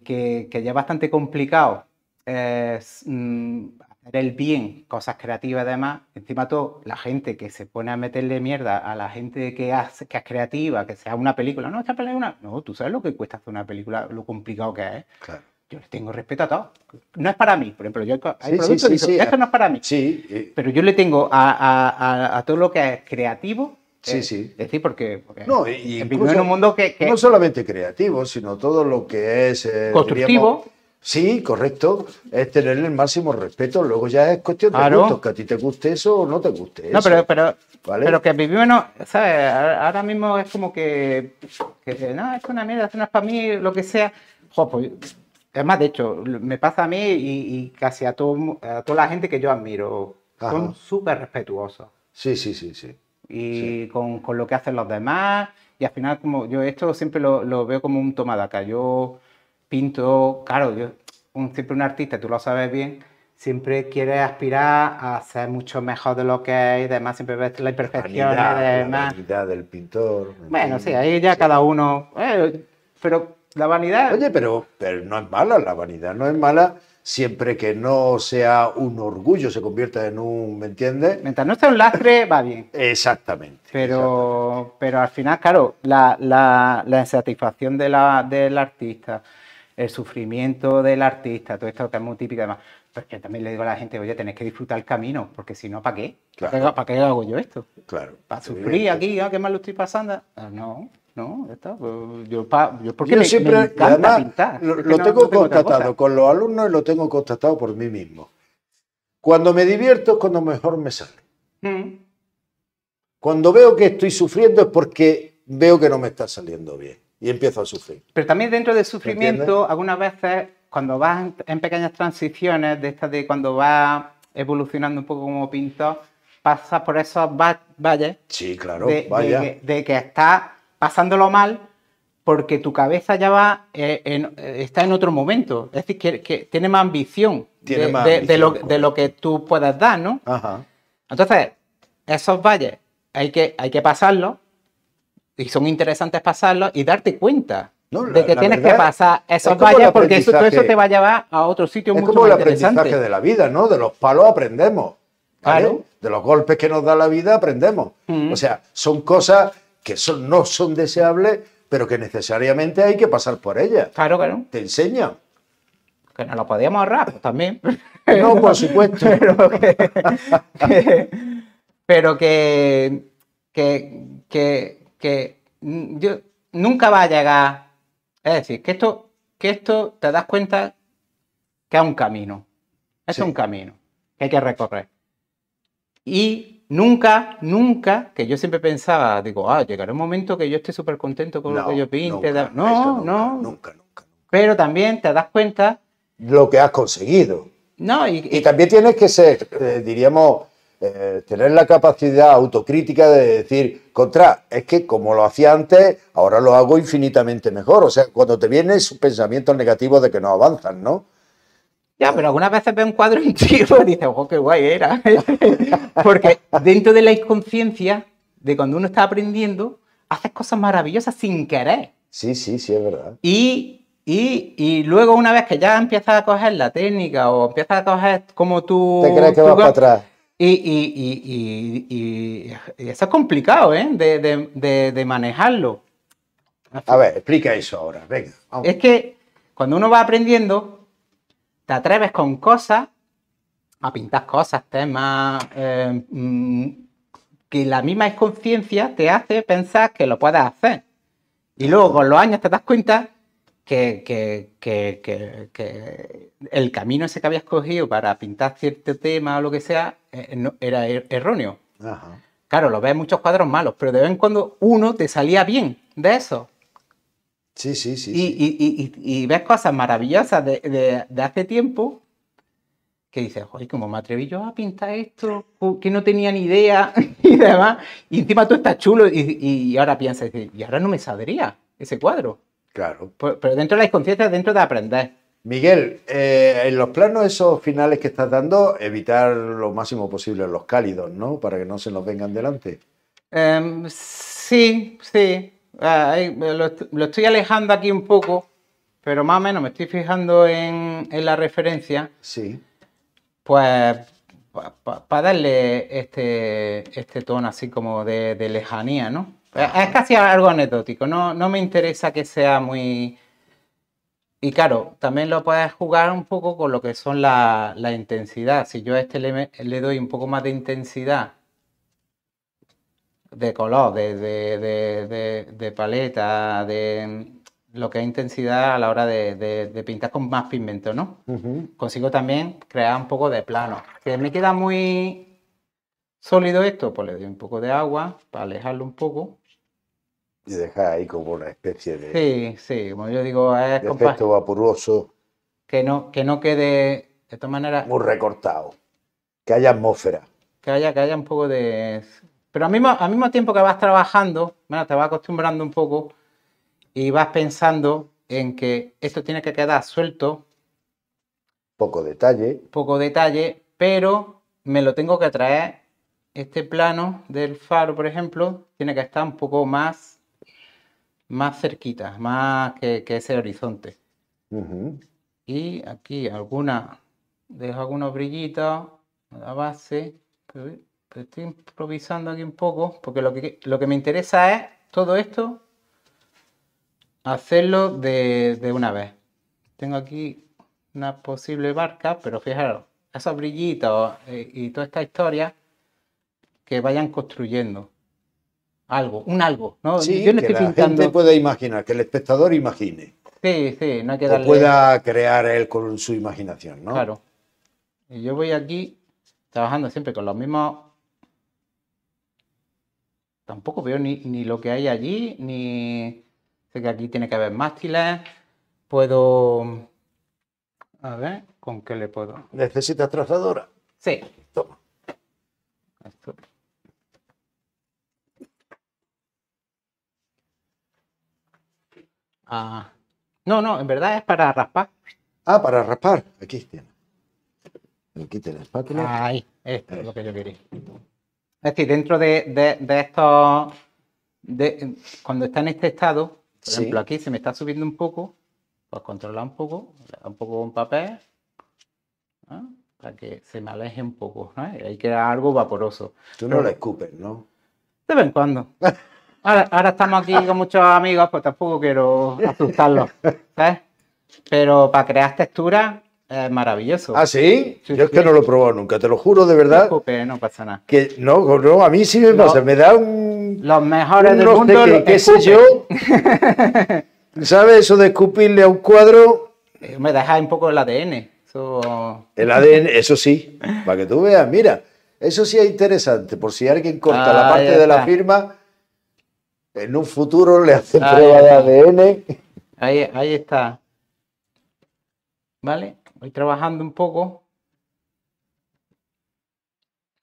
ya es bastante complicado eh, mm, hacer el bien, cosas creativas además. Encima todo, la gente que se pone a meterle mierda a la gente que, hace, que es creativa, que sea una película. No, esta película No, tú sabes lo que cuesta hacer una película, lo complicado que es. Yo le tengo respeto a todo. No es para mí, por ejemplo, yo, hay productos que dicen, esto no es para mí. Sí, eh. Pero yo le tengo a, a todo lo que es creativo, Sí, eh, sí. Decir porque, porque no, en un mundo que, No solamente creativo, sino todo lo que es... Eh, constructivo. sí, correcto. Es tener el máximo respeto. Luego ya es cuestión de que a ti te guste eso o no te guste eso. No, pero, pero, pero que vivimos... ¿sabes? Ahora mismo es como que... no, es una mierda, es para mí, lo que sea. Pues, es más, de hecho, me pasa a mí y, casi a, toda la gente que yo admiro. Son súper respetuosos. Sí, sí, sí, sí y con, con, lo que hacen los demás. Y al final, como yo esto siempre lo, veo como un tomadaca. Yo pinto, claro, yo siempre un artista, tú lo sabes bien, siempre quiere aspirar a ser mucho mejor de lo que es y demás, siempre ves la imperfección y La vanidad del pintor. Bueno, sí, ahí ya cada uno. Eh, pero la vanidad. Oye, pero, pero no es mala, la vanidad no es mala siempre que no sea un orgullo, se convierta en un, ¿me entiendes? Mientras no sea un lastre, va bien. Exactamente. Pero, pero al final, claro, la, la, insatisfacción de la, del artista, el sufrimiento del artista, todo esto que es muy típico además, porque pues también le digo a la gente, oye, tenéis que disfrutar el camino, porque si no, ¿para qué? ¿Para, qué hago yo esto? Claro. ¿Para sufrir aquí? Ah, ¿Qué mal lo estoy pasando? Ah, no. ¿no? Pues, yo, yo porque siempre, pintar. Lo, tengo, contratado constatado con los alumnos y lo tengo constatado por mí mismo. Cuando me divierto es cuando mejor me sale. Mm. Cuando veo que estoy sufriendo es porque veo que no me está saliendo bien y empiezo a sufrir. Pero también dentro del sufrimiento, algunas veces cuando vas en, pequeñas transiciones, de estas de cuando vas evolucionando un poco como pintor, pasa por esos valles. Sí, claro, de, vaya. de, que, está estás pasándolo mal porque tu cabeza ya va eh, eh, está en otro momento. Es decir, que, que tiene más ambición, de, lo, que tú puedas dar, ¿no? Ajá. Entonces, esos valles hay que, hay que pasarlos y son interesantes pasarlos y darte cuenta de que tienes que pasar esos valles porque eso, todo eso te va a llevar a otro sitio es como el aprendizaje de la vida, ¿no? De los palos aprendemos. De los golpes que nos da la vida aprendemos. Mm. O sea, son cosas que son, no son deseables, pero que necesariamente hay que pasar por ellas. Claro, que no. Te enseña. Que nos lo podíamos ahorrar pues, también. No, por supuesto. pero que, que, que, que, yo, nunca va a llegar. Es decir, que esto, que esto te das cuenta que es un camino. Es un camino que hay que recorrer. Y Nunca, nunca, que yo siempre pensaba, digo, ah, llegará un momento que yo esté súper contento con lo que yo pinte. no, no. Nunca, nunca, Pero también te das cuenta. Lo que has conseguido. No, y, también tienes que ser, eh, diríamos, eh, tener la capacidad autocrítica de decir, contra, es que como lo hacía antes, ahora lo hago infinitamente mejor. O sea, cuando te vienen sus pensamientos negativos de que no avanzan, ¿no? Ya, pero algunas veces ve un cuadro y dices, ojo, qué guay era. Porque dentro de la inconsciencia, de cuando uno está aprendiendo, haces cosas maravillosas sin querer. Sí, sí, sí, es verdad. Y, luego una vez que ya empiezas a coger la técnica o empiezas a coger como tú... Te crees que vas para atrás. Y, eso es complicado, ¿eh? De, manejarlo. A ver, explica eso ahora, venga. Es que cuando uno va aprendiendo, te atreves con cosas, a pintar cosas, temas, eh, mm, que la misma conciencia te hace pensar que lo puedas hacer. Y luego con los años te das cuenta que, el camino ese que habías cogido para pintar cierto tema o lo que sea eh, era er, erróneo. Claro, lo ves en muchos cuadros malos, pero de vez en cuando uno te salía bien de eso. Sí, sí, sí. Y, ves cosas maravillosas de, hace tiempo que dices, oye, ¿cómo me atreví yo a pintar esto? Que no tenía ni idea y demás. Y encima tú estás chulo y, ahora piensas, y ahora no me saldría ese cuadro. Claro. Pero, dentro de la inconsciencia, dentro de aprender. Miguel, eh, en los planos esos finales que estás dando, evitar lo máximo posible los cálidos, ¿no? Para que no se nos vengan delante. Em, sí, sí lo, estoy alejando aquí un poco, pero más o menos me estoy fijando en, la referencia. Sí. Pues para darle este, este tono así como de, lejanía, ¿no? Es casi algo anecdótico, no, me interesa que sea muy... Y claro, también lo puedes jugar un poco con lo que son la, la intensidad. Si yo a este le doy un poco más de intensidad de color, de, paleta, de lo que es intensidad a la hora de, pintar con más pigmento, ¿no? Consigo también crear un poco de plano. Que me queda muy sólido esto, pues le doy un poco de agua para alejarlo un poco. Y dejar ahí como una especie de... Sí, sí, como yo digo, es... De efecto Que no, que no quede, de esta manera... Muy recortado. Que haya atmósfera. Que haya, que haya un poco de... Pero al mismo, mismo tiempo que vas trabajando, bueno, te vas acostumbrando un poco y vas pensando en que esto tiene que quedar suelto. Poco detalle. Poco detalle, pero me lo tengo que traer. Este plano del faro, por ejemplo, tiene que estar un poco más, más cerquita, más que, ese horizonte. Y aquí alguna, dejo algunos brillitos a la base estoy improvisando aquí un poco, porque lo que, me interesa es todo esto hacerlo de, una vez. Tengo aquí una posible barca, pero fijaros, esos brillitos eh, y, toda esta historia que vayan construyendo algo, un algo. ¿no? Sí, que la gente pueda imaginar, que el espectador imagine. Sí, no que pueda crear él con su imaginación, ¿no? Claro. Y yo voy aquí trabajando siempre con los mismos tampoco veo ni, lo que hay allí, ni... Sé que aquí tiene que haber mástiles. Puedo... A ver, ¿con qué le puedo? ¿Necesitas trazadora? Sí. Toma. Esto. Ah. No, no, en verdad es para raspar. Ah, para raspar. Aquí tiene. Aquí tiene la espátula. Ahí, esto es lo que yo quería. Es decir, dentro de, de, estos. cuando está en este estado, por ejemplo, aquí se me está subiendo un poco, pues controla un poco, un poco un papel, para que se me aleje un poco. Hay que ahí algo vaporoso. Tú no lo escupes, ¿no? De vez en cuando. Ahora, estamos aquí con muchos amigos, pues tampoco quiero asustarlos. Pero para crear textura maravilloso. ¿Ah, sí? Yo es que no lo he probado nunca, te lo juro de verdad. No, pasa nada. Que no, a mí sí me pasa, me da un... Los mejores del mundo, yo. ¿Sabes eso de escupirle a un cuadro? Eh, me deja un poco el ADN. El ADN, eso sí, para que tú veas, mira, eso sí es interesante, por si alguien corta la ah, parte de la firma, en un futuro le hace ah, prueba de ADN. ahí está. ¿Vale? voy trabajando un poco.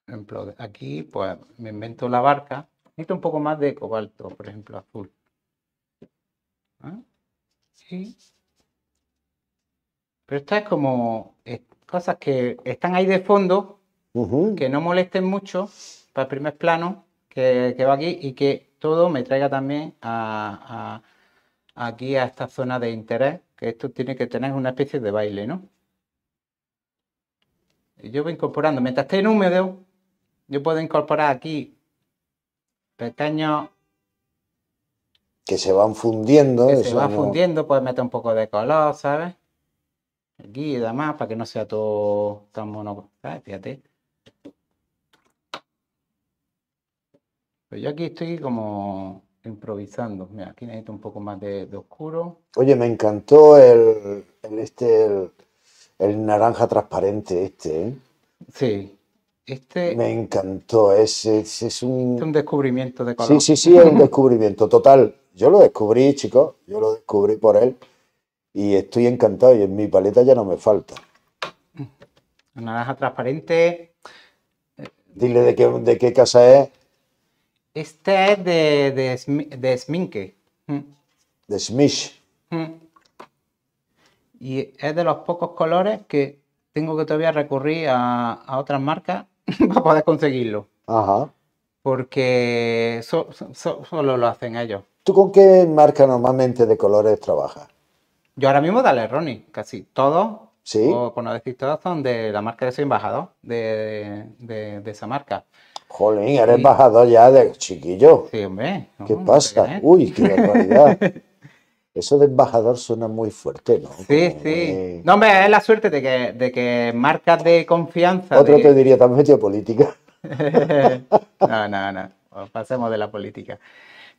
Por ejemplo, aquí pues me invento la barca. Necesito un poco más de cobalto, por ejemplo, azul. ¿Ah? Pero esto es como cosas que están ahí de fondo, que no molesten mucho para el primer plano que, va aquí y que todo me traiga también aquí a esta zona de interés, que esto tiene que tener una especie de baile, ¿no? yo voy incorporando, mientras esté en húmedo, yo puedo incorporar aquí pequeños... Que se van fundiendo. Que se va fundiendo, puedes meter un poco de color, ¿sabes? Aquí y demás, para que no sea todo tan mono, Fíjate. Pues yo aquí estoy como improvisando. Mira, aquí necesito un poco más de, oscuro. Oye, me encantó el, este, el, el naranja transparente este, ¿eh? Sí. Este... Me encantó, es, es, un... Este un descubrimiento de color. Sí, sí, sí, es un descubrimiento total. Yo lo descubrí, chicos, yo lo descubrí por él y estoy encantado y en mi paleta ya no me falta. Mm. Naranja transparente. Eh, Dile de qué, casa es. Este es de, de, de Sminke. Mm. De Smish. Mm. Y es de los pocos colores que tengo que todavía recurrir a, otras marcas para poder conseguirlo. Ajá. Porque solo lo hacen ellos. ¿Tú con qué marca normalmente de colores trabajas? Yo ahora mismo dale Ronnie, casi todo. ¿Sí? o cuando no todos, son de la marca de soy embajador, de, esa marca. Jolín, eres embajador ya de chiquillo. Sí, hombre. ¿Qué pasa? ¿eh? Uy, qué barbaridad. Eso de embajador suena muy fuerte, ¿no? Sí, sí. No, hombre, es la suerte de que, marcas de confianza. Otro te diría, también tío, política. no, no, no. Pasemos de la política.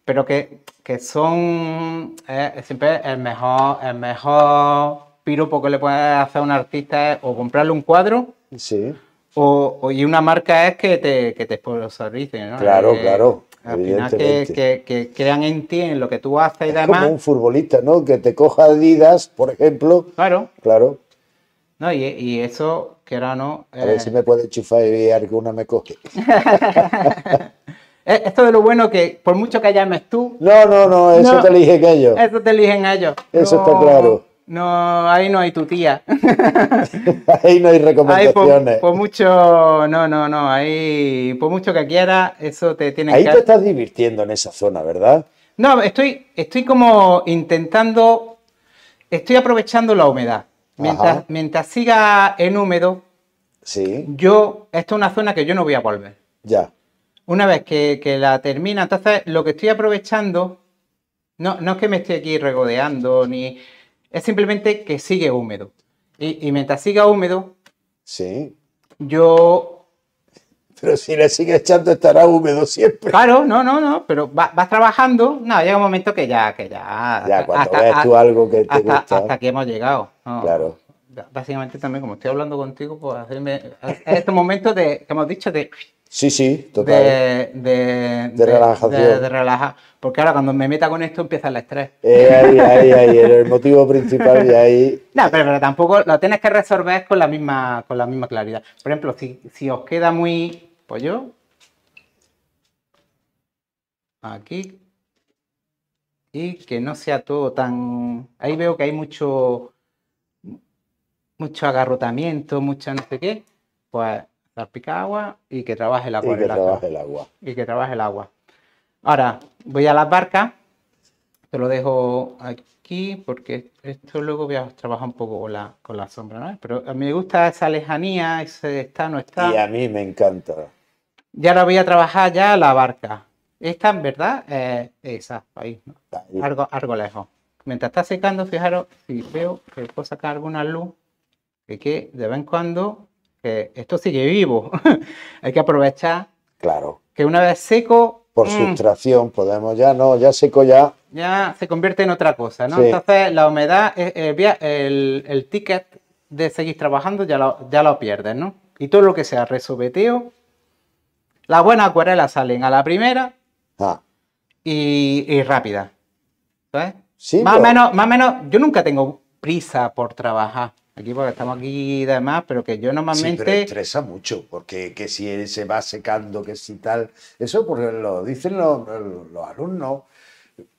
Pero que, son. Eh, siempre el mejor, el mejor piropo que le puedes hacer a un artista es o comprarle un cuadro. Sí. O, y una marca es que te, que te ¿no? Claro, eh, claro. Al final que, crean en ti, en lo que tú haces y demás. Como un futbolista, ¿no? Que te coja Adidas, por ejemplo. Claro. Claro. No, y, eso, que era no. A ver eh, si me puede chifar y alguna me coge. Eh, esto de lo bueno que, por mucho que llames tú. No, no, no, eso te eligen ellos. Eso te eligen ellos. Eso está claro. No, ahí no hay tu tía. ahí no hay recomendaciones. por, mucho, no, no, no, ahí por mucho que eso te tiene que... Ahí te estás divirtiendo en esa zona, ¿verdad? No, estoy, estoy como intentando, estoy aprovechando la humedad. Mientras, mientras siga en húmedo, sí. yo, esta es una zona que yo no voy a volver. Ya. Una vez que, la termina, entonces lo que estoy aprovechando, no, no es que me esté aquí regodeando ni es simplemente que sigue húmedo. Y, mientras siga húmedo, sí. yo... Pero si le sigue echando estará húmedo siempre. Claro, no, no, no, pero vas trabajando, no, llega un momento que ya, que ya... Ya, cuando veas tú algo que te gusta. Hasta aquí hemos llegado. Claro básicamente también como estoy hablando contigo, pues hacerme este momento de, que hemos dicho, de... Sí, sí, total. De, de, de relajación. Porque ahora cuando me meta con esto empieza el estrés. Eh, el motivo principal y ahí... No, pero, tampoco lo tienes que resolver con la misma, con la misma claridad. Por ejemplo, si, si os queda muy... Pues yo... Aquí. Y que no sea todo tan... Ahí veo que hay mucho mucho agarrotamiento, mucha no sé qué, pues dar pica agua y que trabaje el agua. Y que trabaje el agua. Y que trabaje el agua. Ahora, voy a las barcas. Te lo dejo aquí porque esto luego voy a trabajar un poco con la, con la sombra, ¿no? Pero a mí me gusta esa lejanía, ese está, no está. Y a mí me encanta. Y ahora voy a trabajar ya la barca. Esta, en verdad, eh, esa, ahí, Algo, algo lejos. Mientras está secando, fijaros, si veo que puedo sacar alguna luz, que, de vez en cuando, eh, esto sigue vivo. Hay que aprovechar. Claro. Que una vez seco. Por mm, sustracción podemos, ya no, ya seco ya. Ya se convierte en otra cosa, ¿no? Entonces la humedad, eh, el, el, ticket de seguir trabajando ya lo, ya lo pierdes, ¿no? Y todo lo que sea resobeteo, las buenas acuarelas salen a la primera ah. y, rápida. ¿sabes? más, o menos, más menos, yo nunca tengo prisa por trabajar aquí porque estamos aquí y demás, pero que yo normalmente... Sí, estresa mucho, porque que si se va secando, que si tal... Eso porque lo dicen los, alumnos,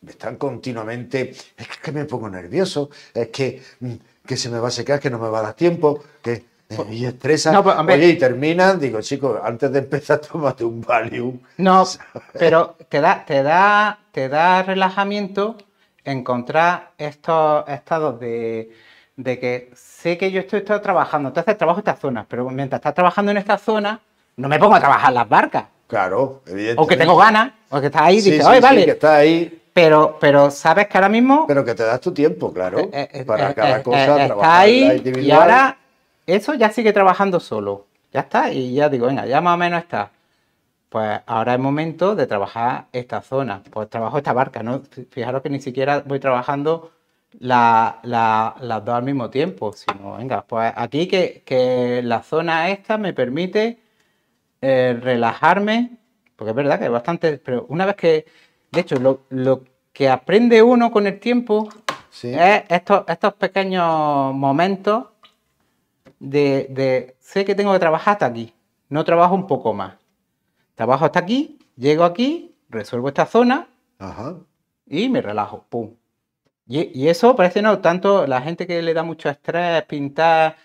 están continuamente... Es que me pongo nervioso, es que, mm, que se me va a secar, que no me va a dar tiempo, que... Pues y estresa. Oye, y termina, digo, chicos, antes de empezar, tómate un Valium. No, pero te da, te da, te da relajamiento encontrar estos estados de, de que que yo estoy, estoy trabajando, entonces trabajo estas zonas, pero mientras estás trabajando en esta zona, no me pongo a trabajar las barcas. Claro, evidentemente. O que tengo ganas, o que estás ahí y dices, vale. que ahí. Pero, pero sabes que ahora mismo. Pero que te das tu tiempo, claro. Eh, eh, eh, para cada cosa, trabajar ahí, Y ahora, eso ya sigue trabajando solo. Ya está, y ya digo, venga, ya más o menos está. Pues ahora es momento de trabajar esta zona. Pues trabajo esta barca, ¿no? Fijaros que ni siquiera voy trabajando las dos al mismo tiempo, sino, venga, pues aquí que, que la zona esta me permite eh, relajarme, porque es verdad que es bastante, pero una vez que, de hecho, lo, que aprende uno con el tiempo es estos, estos pequeños momentos de, sé que tengo que trabajar hasta aquí, no trabajo un poco más. Trabajo hasta aquí, llego aquí, resuelvo esta zona y me relajo, pum. Y, eso parece no tanto la gente que le da mucho estrés, pintar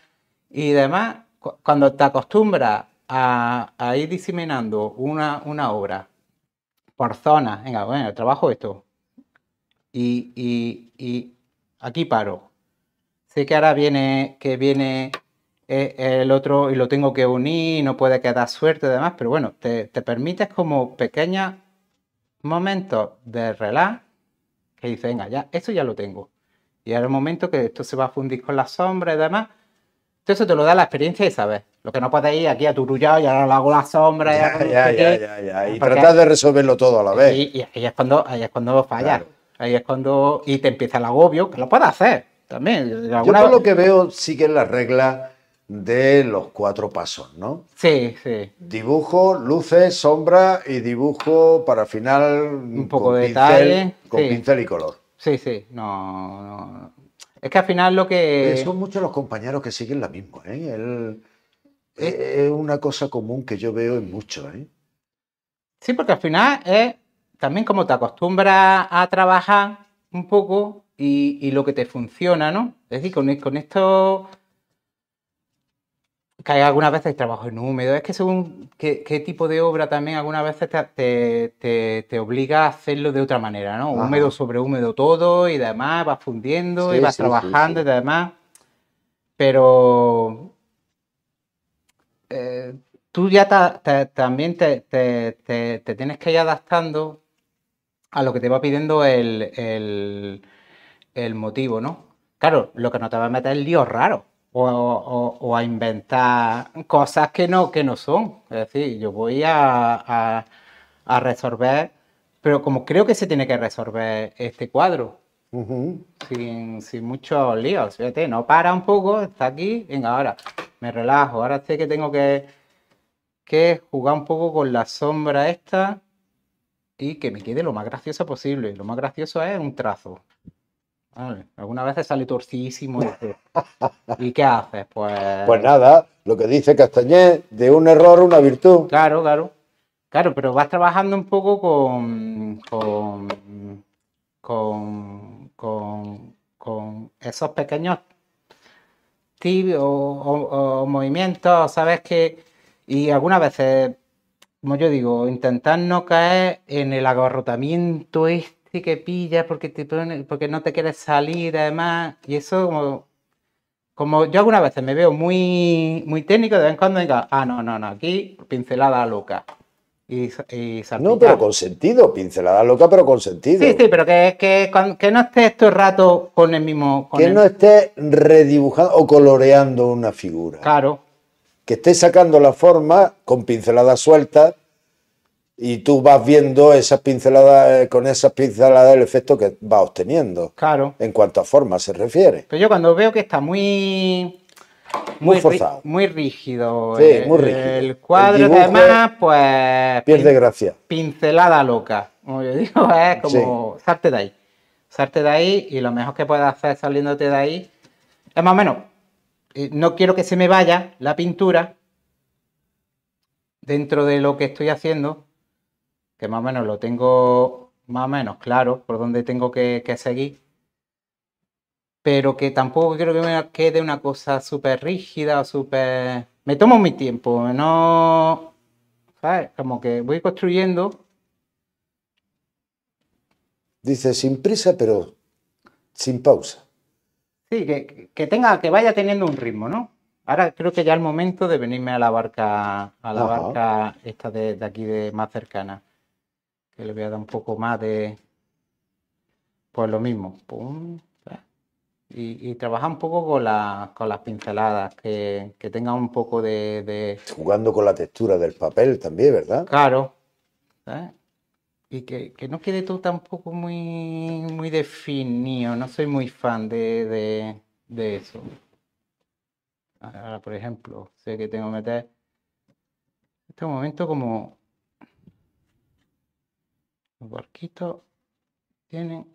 y demás, cuando te acostumbras a, a, ir diseminando una, una obra por zona venga, bueno, trabajo esto. Y, aquí paro. Sé que ahora viene, que viene eh, el otro y lo tengo que unir, no puede quedar suerte y demás, pero bueno, te, permites como pequeños momentos de relax que dice, venga, ya, esto ya lo tengo. Y ahora el momento que esto se va a fundir con la sombra y demás. Entonces te lo da la experiencia y sabes. Lo que no puedes ir aquí a turullado y ahora lo hago la sombra. Ya, ya, ya, Y tratas de resolverlo todo a la vez. Y, ahí es cuando, ahí es cuando fallas. Ahí es cuando. Y te empieza el agobio, que lo puedes hacer también. Yo por lo que veo, sigue en las reglas de los cuatro pasos, ¿no? Sí, sí. Dibujo, luces, sombra y dibujo para final un poco de detalle, con pincel y color. Sí, sí, no, no, Es que al final lo que... Eh, son muchos los compañeros que siguen la misma, ¿eh? Eh. ¿eh? es una cosa común que yo veo en muchos, ¿eh? Sí, porque al final es también como te acostumbras a trabajar un poco y, lo que te funciona, ¿no? Es decir, con esto que algunas veces trabajo en húmedo, es que según qué, tipo de obra también algunas veces te, obliga a hacerlo de otra manera, ¿no? Húmedo sobre húmedo todo y demás, vas fundiendo y vas trabajando y demás. Pero eh, tú ya también te, tienes que ir adaptando a lo que te va pidiendo el, el motivo, ¿no? Claro, lo que no te va a meter es líos raro o, a inventar cosas que no, que no son. Es decir, yo voy a, resolver, pero como creo que se tiene que resolver este cuadro, sin, sin, muchos líos, fíjate, no para un poco, está aquí, venga, ahora me relajo, ahora sé que tengo que, que jugar un poco con la sombra esta y que me quede lo más gracioso posible. y Lo más gracioso es un trazo. Algunas veces sale torcidísimo. Y, ¿Y qué haces? Pues... pues nada, lo que dice Castañé, de un error una virtud. Claro, claro. Claro, pero vas trabajando un poco con, con, con, esos pequeños tips o, movimientos, ¿sabes? que Y algunas veces, como yo digo, intentar no caer en el agarrotamiento este sí que pillas porque, te porque no te quieres salir, además, y eso como, como yo alguna veces me veo muy, muy técnico, de vez en cuando digo, ah, no, no, no, aquí pincelada loca. Y, y no, pero con sentido, pincelada loca, pero con sentido. Sí, sí, pero que, que, que no estés todo el rato con el mismo. que no estés redibujando o coloreando una figura. Claro. Que esté sacando la forma con pinceladas sueltas y tú vas viendo esas pinceladas, eh, con esas pinceladas el efecto que vas obteniendo. Claro. En cuanto a forma se refiere. Pero yo cuando veo que está muy. Muy, forzado. Eh, muy rígido. el, cuadro, además, pues. Pierde gracia. Pincelada loca. Como yo digo, es como. Sarte de ahí. Salte de ahí y lo mejor que puedes hacer saliéndote de ahí. Es más o menos. Eh, no quiero que se me vaya la pintura dentro de lo que estoy haciendo, que más o menos lo tengo más o menos claro por dónde tengo que, seguir, pero que tampoco quiero que me quede una cosa súper rígida, o súper... Me tomo mi tiempo, no... ¿Sabes? Como que voy construyendo. Dice, sin prisa, pero sin pausa. Sí, que, que, tenga, que vaya teniendo un ritmo, ¿no? Ahora creo que ya es el momento de venirme a la barca, a la barca esta de, de aquí de más cercana le voy a dar un poco más de pues lo mismo y, y trabajar un poco con, con las pinceladas, que, tenga un poco de, Jugando con la textura del papel también, ¿verdad? Claro. Y que, no quede todo tampoco muy, muy definido, no soy muy fan de, de, de eso. Ahora, por ejemplo, sé que tengo que meter... En este momento como los barquitos tienen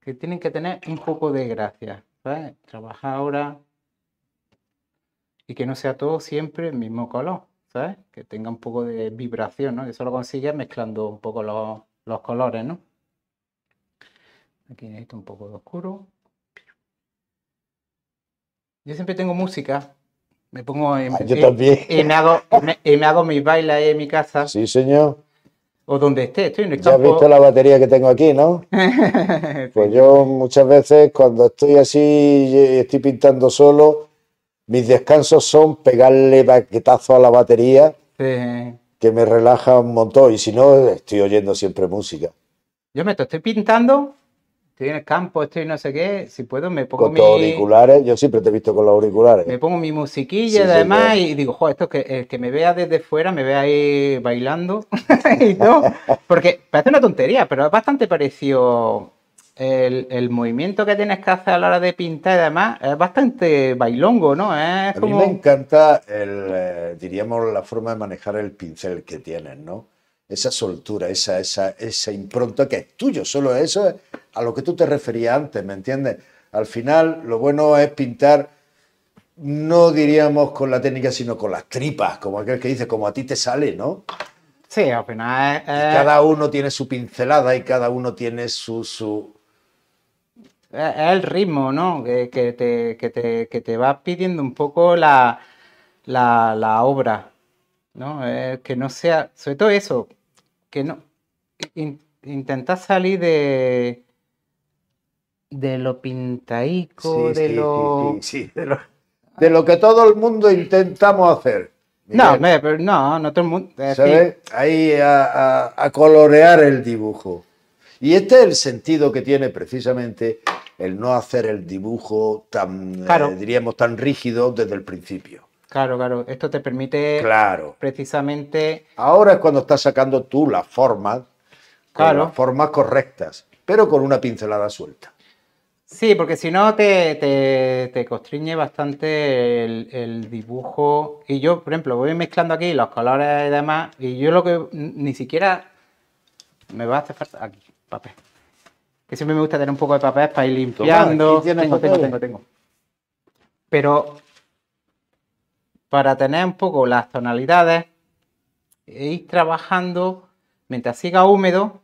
que, tienen que tener un poco de gracia. ¿sabes? Trabajar ahora y que no sea todo siempre el mismo color. ¿sabes? Que tenga un poco de vibración, ¿no? eso lo consigues mezclando un poco los, colores, ¿no? Aquí necesito un poco de oscuro. Yo siempre tengo música. Me pongo en. Ah, y, me hago, y me hago mis bailes en mi casa. Sí, señor o donde esté, estoy en el has visto la batería que tengo aquí, ¿no? pues yo muchas veces cuando estoy así y estoy pintando solo, mis descansos son pegarle baquetazo a la batería, que me relaja un montón, y si no, estoy oyendo siempre música. Yo me estoy pintando Tienes campo campo, estoy no sé qué, si puedo me pongo con auriculares, yo siempre te he visto con los auriculares. Me pongo mi musiquilla y además y digo, joder, esto es que que me vea desde fuera, me vea ahí bailando y todo, porque parece una tontería, pero es bastante parecido el, movimiento que tienes que hacer a la hora de pintar y además, es bastante bailongo, ¿no? A mí me encanta, el, eh, diríamos, la forma de manejar el pincel que tienes, ¿no? esa soltura, esa, impronta que es tuyo, solo eso es a lo que tú te referías antes, ¿me entiendes? Al final, lo bueno es pintar, no diríamos con la técnica, sino con las tripas, como aquel que dice, como a ti te sale, ¿no? Sí, apenas Cada uno tiene su pincelada y cada uno tiene su... Es el ritmo, ¿no? Que, te, que, te, va pidiendo un poco la, obra, ¿no? que no sea... Sobre todo eso, que no, intenta salir de, de lo pintaico, de, lo... de, lo... que todo el mundo intentamos hacer. No, no, no todo el mundo. Eh, ¿Sabes? Ahí a, colorear el dibujo. Y este es el sentido que tiene precisamente el no hacer el dibujo tan, eh, diríamos, tan rígido desde el principio. Claro, claro. Esto te permite claro. precisamente. Ahora es cuando estás sacando tú las formas, claro. las formas correctas, pero con una pincelada suelta. Sí, porque si no te, te, te, constriñe bastante el, dibujo. Y yo, por ejemplo, voy mezclando aquí los colores y demás. Y yo lo que ni siquiera me va a hacer falta. Aquí, papel. Que siempre me gusta tener un poco de papel para ir limpiando. tengo, tengo, tengo, tengo. Pero para tener un poco las tonalidades e ir trabajando mientras siga húmedo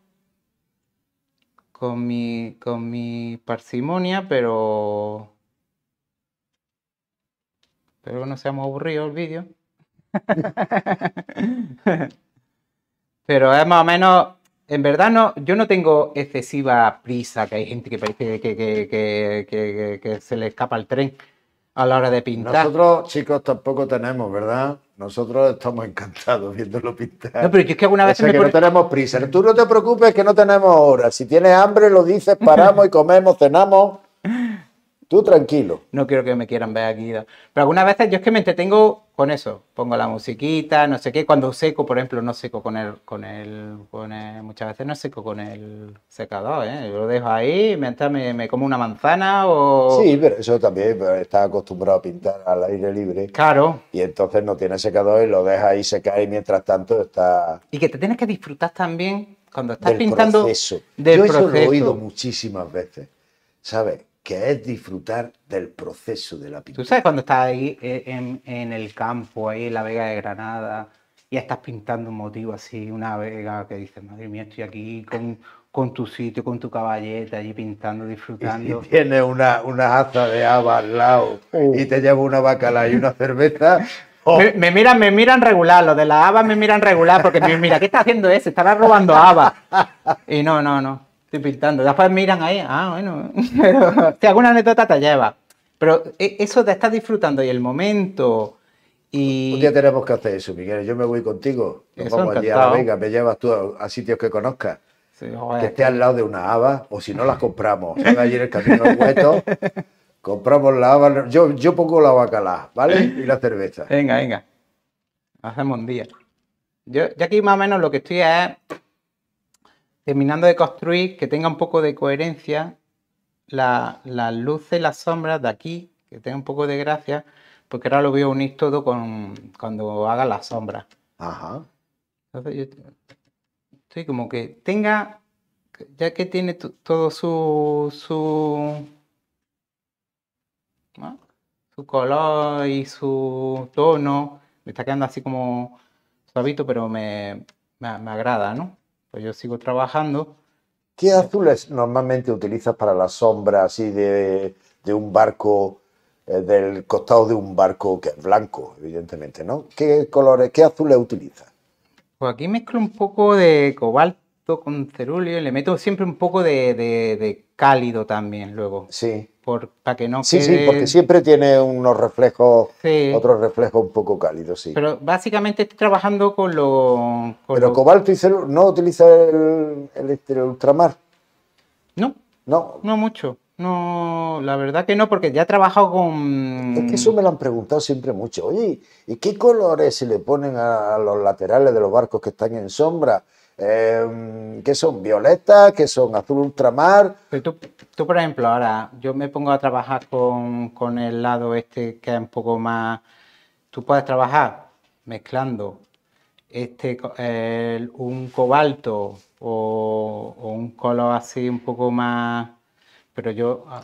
con mi, con mi parsimonia, pero... Espero que no seamos aburridos el vídeo. pero es más o menos... En verdad no, yo no tengo excesiva prisa, que hay gente que parece que, que se le escapa el tren a la hora de pintar. Nosotros, chicos, tampoco tenemos, ¿verdad? Nosotros estamos encantados viéndolo pintar. No, pero es que alguna vez... tenemos prisa. Tú no te preocupes que no tenemos hora. Si tienes hambre, lo dices, paramos y comemos, cenamos. Tú tranquilo. No quiero que me quieran ver aquí. Pero algunas veces yo es que me entretengo con eso. Pongo la musiquita, no sé qué. Cuando seco, por ejemplo, no seco con el, con el, muchas veces no seco con el secador, ¿eh? Yo lo dejo ahí, mientras me, me como una manzana o... Sí, pero eso también está acostumbrado a pintar al aire libre. Claro. Y entonces no tiene secador y lo deja ahí secar y mientras tanto está... Y que te tienes que disfrutar también cuando estás pintando... Del proceso. Yo eso lo he oído muchísimas veces, ¿sabes? que es disfrutar del proceso de la pintura. Tú sabes cuando estás ahí eh, en, el campo, ahí en la Vega de Granada, y estás pintando un motivo así, una vega que dices, madre mía, estoy aquí con, con tu sitio, con tu caballeta, allí pintando, disfrutando. Y tienes una, una haza de haba al lado y te llevo una bacala y una cerveza, me, miran, me miran regular, los de la haba me miran regular, porque mira, ¿qué está haciendo ese? Estará robando haba. Y no, no, no. Estoy pintando. Después miran ahí, ah, bueno. si alguna anécdota te lleva. Pero e, eso te estás disfrutando y el momento. Y... Un día tenemos que hacer eso, Miguel. Yo me voy contigo. Nos vamos allí a la Vega. Me llevas tú a, sitios que conozcas. que esté al lado de una haba, o si no las compramos. el camino Compramos la haba. Yo, pongo la bacala ¿vale? Y la cerveza. Venga, venga. Hacemos un día. yo aquí más o menos lo que estoy es terminando de construir, que tenga un poco de coherencia las la luces, las sombras de aquí, que tenga un poco de gracia, porque ahora lo voy a unir todo con cuando haga la sombra. Ajá. Entonces yo estoy como que tenga, ya que tiene todo su, su, su color y su tono, me está quedando así como suavito, pero me agrada, ¿no? pues yo sigo trabajando. ¿Qué azules normalmente utilizas para la sombra así de, un barco, eh, del costado de un barco que es blanco, evidentemente, ¿no? ¿Qué colores, qué azules utilizas? Pues aquí mezclo un poco de cobalto con cerúleo y le meto siempre un poco de, de cálido también luego. Sí. Por, para que no sí, sí, porque siempre tiene unos reflejos, otros reflejos un poco cálidos, sí. Pero básicamente estoy trabajando con lo... Pero cobalto y celo, ¿no utiliza el, este, el, ultramar? No. No. No mucho. No, la verdad que no, porque ya he trabajado con... Es que eso me lo han preguntado siempre mucho. Oye, ¿y qué colores se le ponen a los laterales de los barcos que están en sombra? Em, que son violetas, que son azul ultramar. tú, tú, por ejemplo, ahora yo me pongo a trabajar con, el lado este que es un poco más... Tú puedes trabajar mezclando este, un cobalto o, un color así un poco más... Pero yo, ah,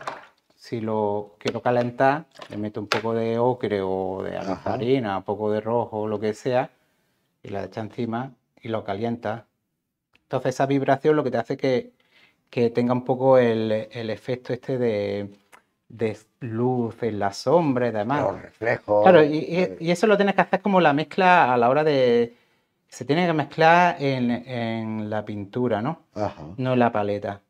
si lo quiero calentar, le meto un poco de ocre o de harina, un poco de rojo o lo que sea, y la echa encima y lo calienta. Entonces esa vibración lo que te hace que, que tenga un poco el, efecto este de, luz en la sombra y demás. Los reflejos. Claro, eh. y, eso lo tienes que hacer como la mezcla a la hora de... Se tiene que mezclar en, la pintura, ¿no? No en la paleta.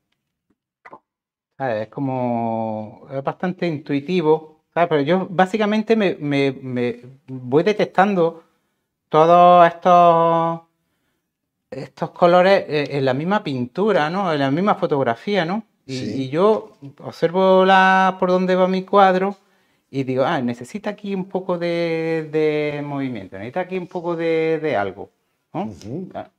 Es como... Es bastante intuitivo. Pero yo básicamente me, me voy detectando todos estos estos colores eh, en la misma pintura, ¿no? En la misma fotografía, ¿no? Y, yo observo la, por dónde va mi cuadro y digo, ah, necesita aquí un poco de, movimiento, necesita aquí un poco de, algo, ah,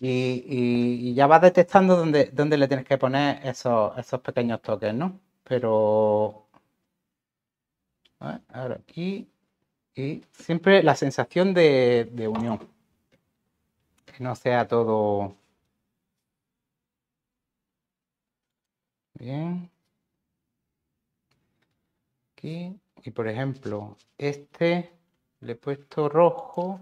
y, ya vas detectando dónde, dónde le tienes que poner esos, esos pequeños toques, ¿no? Pero... Ahora aquí... Y siempre la sensación de unión no sea todo... Bien. Aquí. Y por ejemplo, este le he puesto rojo.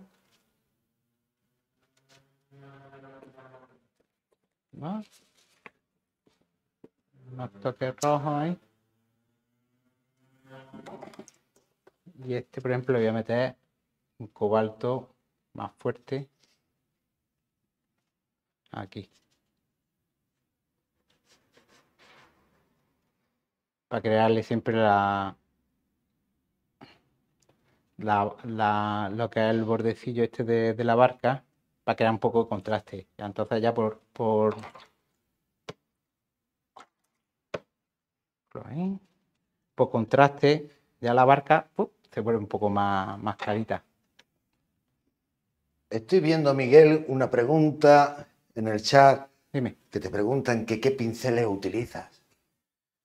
no toque rojo ahí. Y este, por ejemplo, le voy a meter un cobalto más fuerte. Aquí. Para crearle siempre la, la, lo que es el bordecillo este de, la barca, para crear un poco de contraste. Entonces ya por... por por contraste, ya la barca se vuelve un poco más, más carita. Estoy viendo, Miguel, una pregunta en el chat que te preguntan que, qué pinceles utilizas.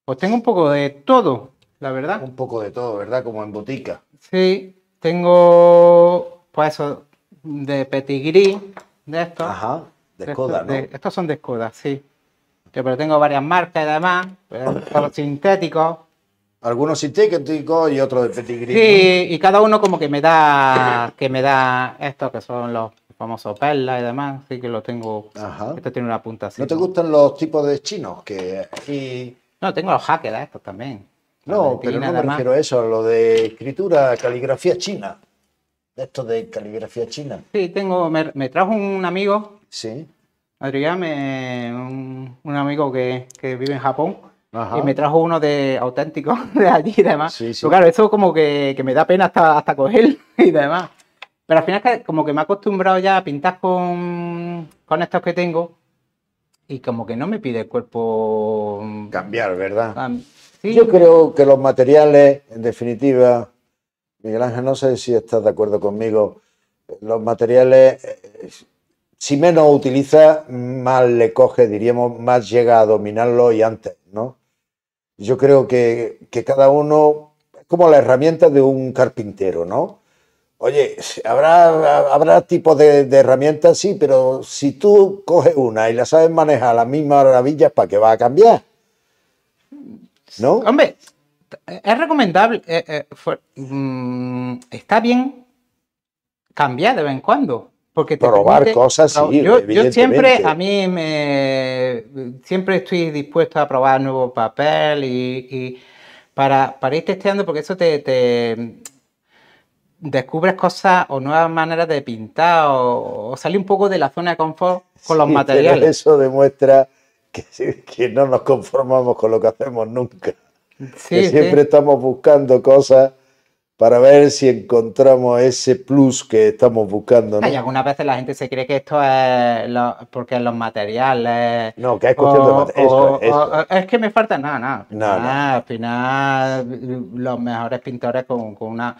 Pues tengo un poco de todo, la verdad. Un poco de todo, ¿verdad? Como en botica. Sí, tengo, pues eso, de petit gris, de estos. Ajá, de Skoda, ¿no? estos son de Skoda, sí. pero tengo varias marcas además, pero los sintéticos. Algunos sintéticos y otros de petit gris. Sí, y cada uno como que me da, que me da estos que son los famoso perla y demás, así que lo tengo. esto tiene una punta así. ¿No te gustan los tipos de chinos que No, tengo los hackers estos también. No, pero no me refiero a eso, lo de escritura, caligrafía china. Esto de caligrafía china. Sí, tengo, me, trajo un amigo. Sí. Adrián, un, amigo que, vive en Japón. Y me trajo uno de auténtico de allí y demás. Sí, claro, eso como que, me da pena hasta, hasta coger y demás. Pero al final que como que me he acostumbrado ya a pintar con, estos que tengo y como que no me pide el cuerpo... Mm, Cambiar, ¿verdad? Yo creo que los materiales, en definitiva, Miguel Ángel, no sé si estás de acuerdo conmigo, los materiales, eh, si menos utiliza, más le coge, diríamos, más llega a dominarlo y antes, ¿no? Yo creo que, que cada uno, como la herramienta de un carpintero, ¿no? Oye, habrá, habrá tipos de, herramientas, sí, pero si tú coges una y la sabes manejar a las mismas maravillas, ¿para qué va a cambiar? ¿No? Hombre, es recomendable. Eh, eh, mm, está bien cambiar de vez en cuando. Porque te Probar cosas, sí. Yo, siempre, a mí me. Siempre estoy dispuesto a probar nuevo papel y. para, para ir testeando, porque eso te descubres cosas o nuevas maneras de pintar o, o salir un poco de la zona de confort con los materiales. eso demuestra que, no nos conformamos con lo que hacemos nunca. siempre estamos buscando cosas para ver si encontramos ese plus que estamos buscando. Y algunas veces la gente se cree que esto es porque los materiales. No, que es cuestión de materiales. es que me falta nada, nada. Al final, los mejores pintores con una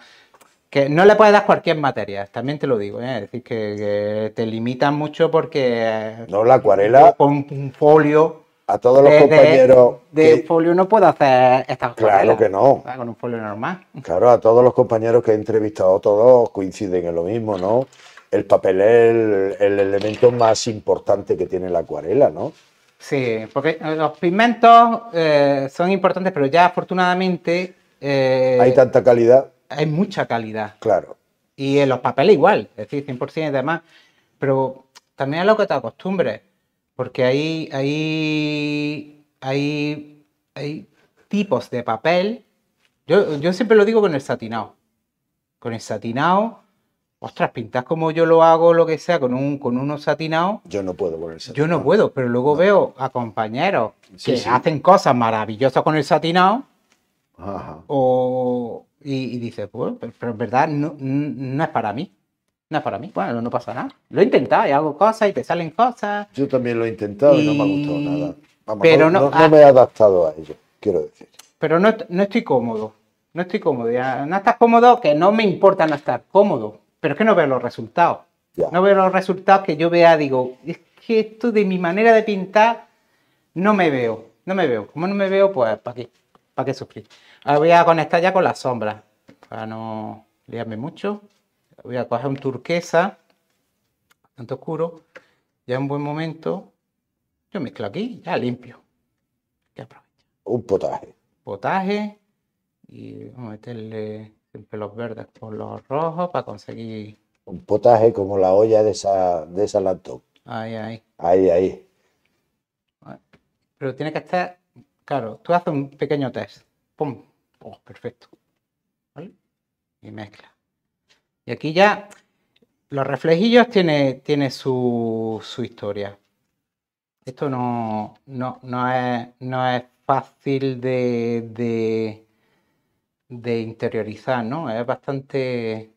que no le puedes dar cualquier materia, también te lo digo, ¿eh? es decir, que, te limitan mucho porque... Eh, no, la acuarela... Con un folio... A todos los compañeros... De, de folio no puedo hacer estas cosas. Claro que no. Con un folio normal. Claro, a todos los compañeros que he entrevistado, todos coinciden en lo mismo, ¿no? El papel es el, elemento más importante que tiene la acuarela, ¿no? Sí, porque los pigmentos eh, son importantes, pero ya afortunadamente... Eh, Hay tanta calidad hay mucha calidad. Claro. Y en los papeles igual, es decir, 100% y demás. Pero también es lo que te acostumbres, porque hay, hay, hay, hay tipos de papel. Yo, siempre lo digo con el satinado. Con el satinado ostras, pintas como yo lo hago, lo que sea, con un con unos satinado Yo no puedo con el satinado. Yo no puedo, pero luego veo a compañeros que hacen cosas maravillosas con el satinado. Ajá. O, y, y dices, pero, en verdad no, no es para mí. No es para mí. Bueno, no pasa nada. Lo he intentado y hago cosas y te salen cosas. Yo también lo he intentado y, no me ha gustado nada. pero no, no, ah. me he adaptado a ello, quiero decir. Pero no, estoy cómodo. No estoy cómodo. no estás cómodo, que no me importa no estar cómodo. Pero es que no veo los resultados. No veo los resultados que yo vea, digo, es que esto de mi manera de pintar no me veo. No me veo. Como no me veo, pues, ¿para qué? ¿Para qué sufrir? Ahora voy a conectar ya con la sombra, para no liarme mucho. Voy a coger un turquesa, tanto oscuro, ya un buen momento. Yo mezclo aquí, ya limpio. aprovecho. Un potaje. Potaje. Y vamos a meterle siempre los verdes con los rojos para conseguir. Un potaje como la olla de esa, de esa laptop. Ahí, ahí. Ahí, ahí. Pero tiene que estar. Claro, tú haces un pequeño test. Pum, Oh, perfecto. Y mezcla. Y aquí ya los reflejillos tiene, tiene su, historia. Esto no, es, no es fácil de, de, interiorizar, ¿no? Es bastante...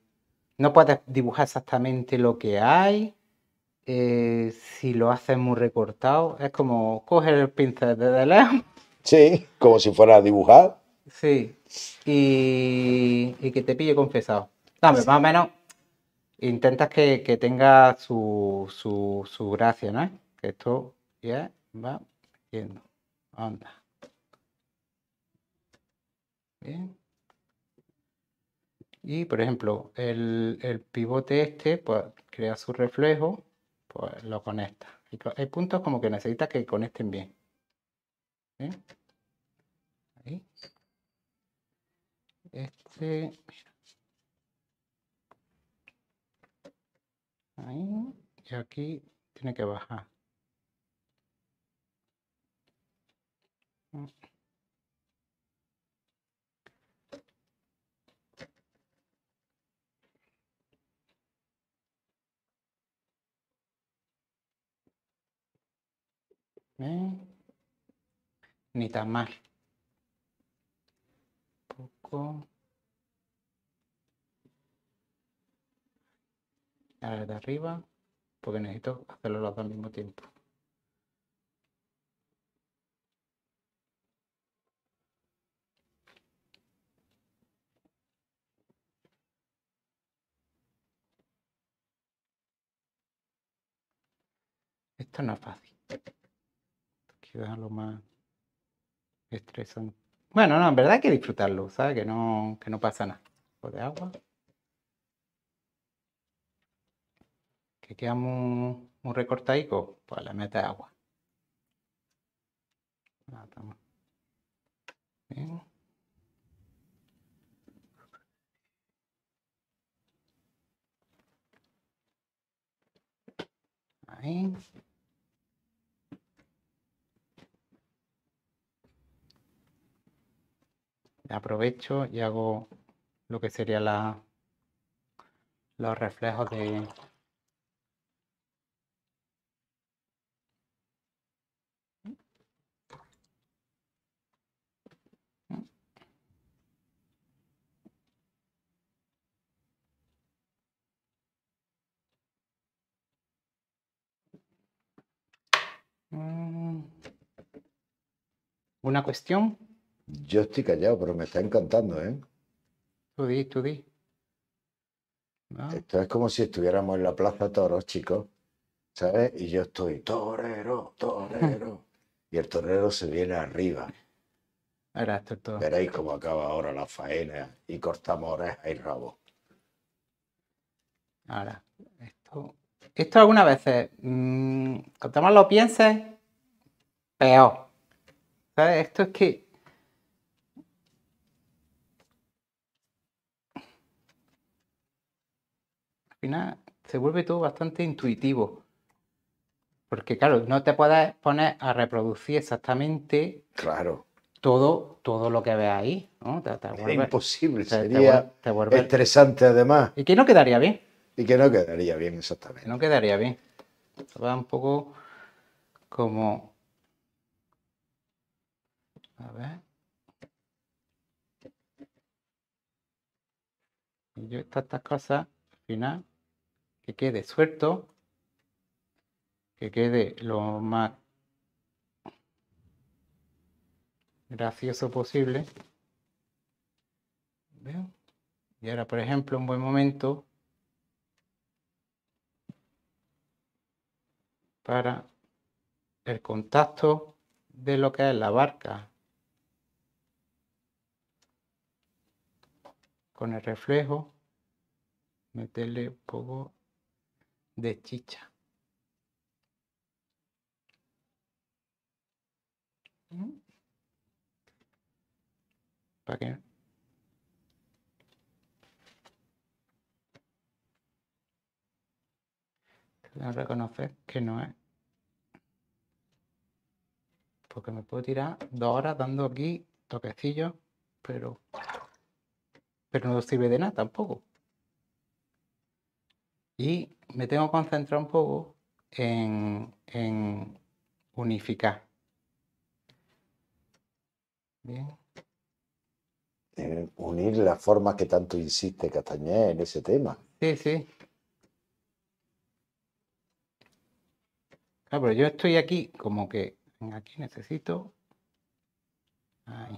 No puedes dibujar exactamente lo que hay. Eh, si lo haces muy recortado, es como coger el pincel de lejos. Sí, como si fuera a dibujar. Sí, y, que te pille confesado. más o menos intentas que, tenga su, su, gracia, ¿no? Que esto ya va yendo. anda Bien. Y por ejemplo, el, pivote este, pues crea su reflejo, pues lo conecta. hay puntos como que necesitas que conecten bien. ¿Bien? ¿Eh? Ahí este, Ahí, y aquí tiene que bajar. Mm. ¿Eh? Ni tan mal a la de arriba, porque necesito hacerlo los dos al mismo tiempo. Esto no es fácil. Quiero dejarlo más estresante. Bueno, no, en verdad hay que disfrutarlo, ¿sabes? Que no, que no pasa nada. Un pues poco de agua. Que queda muy, muy recortadico. Pues le meta de agua. Ah, Ahí. aprovecho y hago lo que sería la, los reflejos de, mm. Una cuestión yo estoy callado, pero me está encantando, ¿eh? Tú di, tú di. Esto es como si estuviéramos en la plaza toros, chicos, ¿sabes? Y yo estoy torero, torero. y el torero se viene arriba. Ahora, todo. Veréis cómo acaba ahora la faena y cortamos orejas y rabo. Ahora, esto, esto algunas veces, Cuando mm, cuanto más lo pienses, peor. ¿Sabes? Esto es que se vuelve todo bastante intuitivo. Porque claro, no te puedes poner a reproducir exactamente claro. todo, todo lo que ves ahí. ¿no? imposible, sería estresante además. Y que no quedaría bien. Y que no quedaría bien, exactamente. No quedaría bien. Va un poco como... A ver. Y yo estas cosas, al final que quede suelto, que quede lo más gracioso posible. Y ahora, por ejemplo, un buen momento para el contacto de lo que es la barca con el reflejo meterle un poco de chicha. ¿Para qué? reconocer que no es. Porque me puedo tirar dos horas dando aquí toquecillos, pero. Pero no sirve de nada tampoco. Y me tengo que concentrar un poco en, unificar. Bien. unir las forma que tanto insiste Castañé en ese tema. Sí, sí. Claro, pero yo estoy aquí como que aquí necesito. Ahí.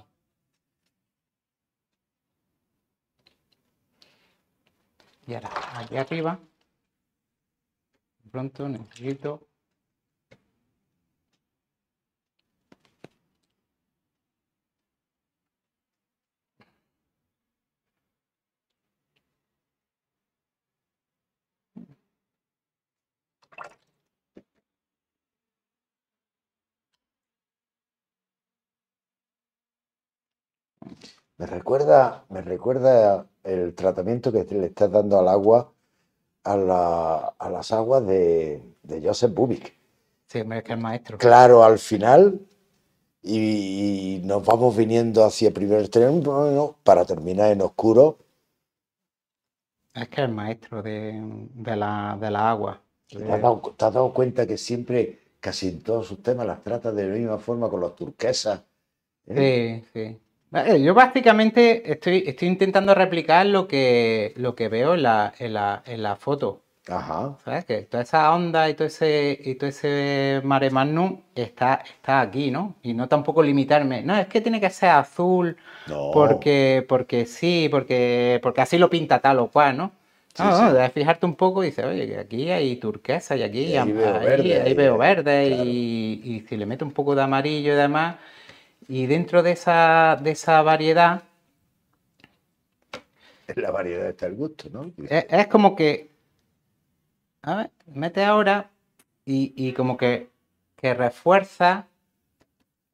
Y ahora, aquí arriba pronto necesito Me recuerda, me recuerda el tratamiento que le estás dando al agua a, las aguas de, de Joseph Bubik. Sí, que maestro. Claro, al final, y, nos vamos viniendo hacia el primer extremo para terminar en oscuro. Es que el maestro de, de, la, de agua. ¿Te has, dado, cuenta que siempre, casi en todos sus temas, las trata de la misma forma con los turquesas? ¿eh? Sí, sí. Yo básicamente estoy, estoy intentando replicar lo que, lo que veo en la, en la, en la foto. Ajá. ¿Sabes? Que toda esa onda y todo ese, y todo ese mare magnum está, está aquí, ¿no? Y no tampoco limitarme. No, es que tiene que ser azul. Porque, porque sí, porque, porque así lo pinta tal o cual, ¿no? Sí, no, debes fijarte un poco y dices, oye, aquí hay turquesa y aquí veo verde, ahí, veo verde, y, y si le meto un poco de amarillo y demás, y dentro de esa, de esa variedad... es la variedad está el gusto, ¿no? Es, como que... A ver, mete ahora y, como que, refuerza,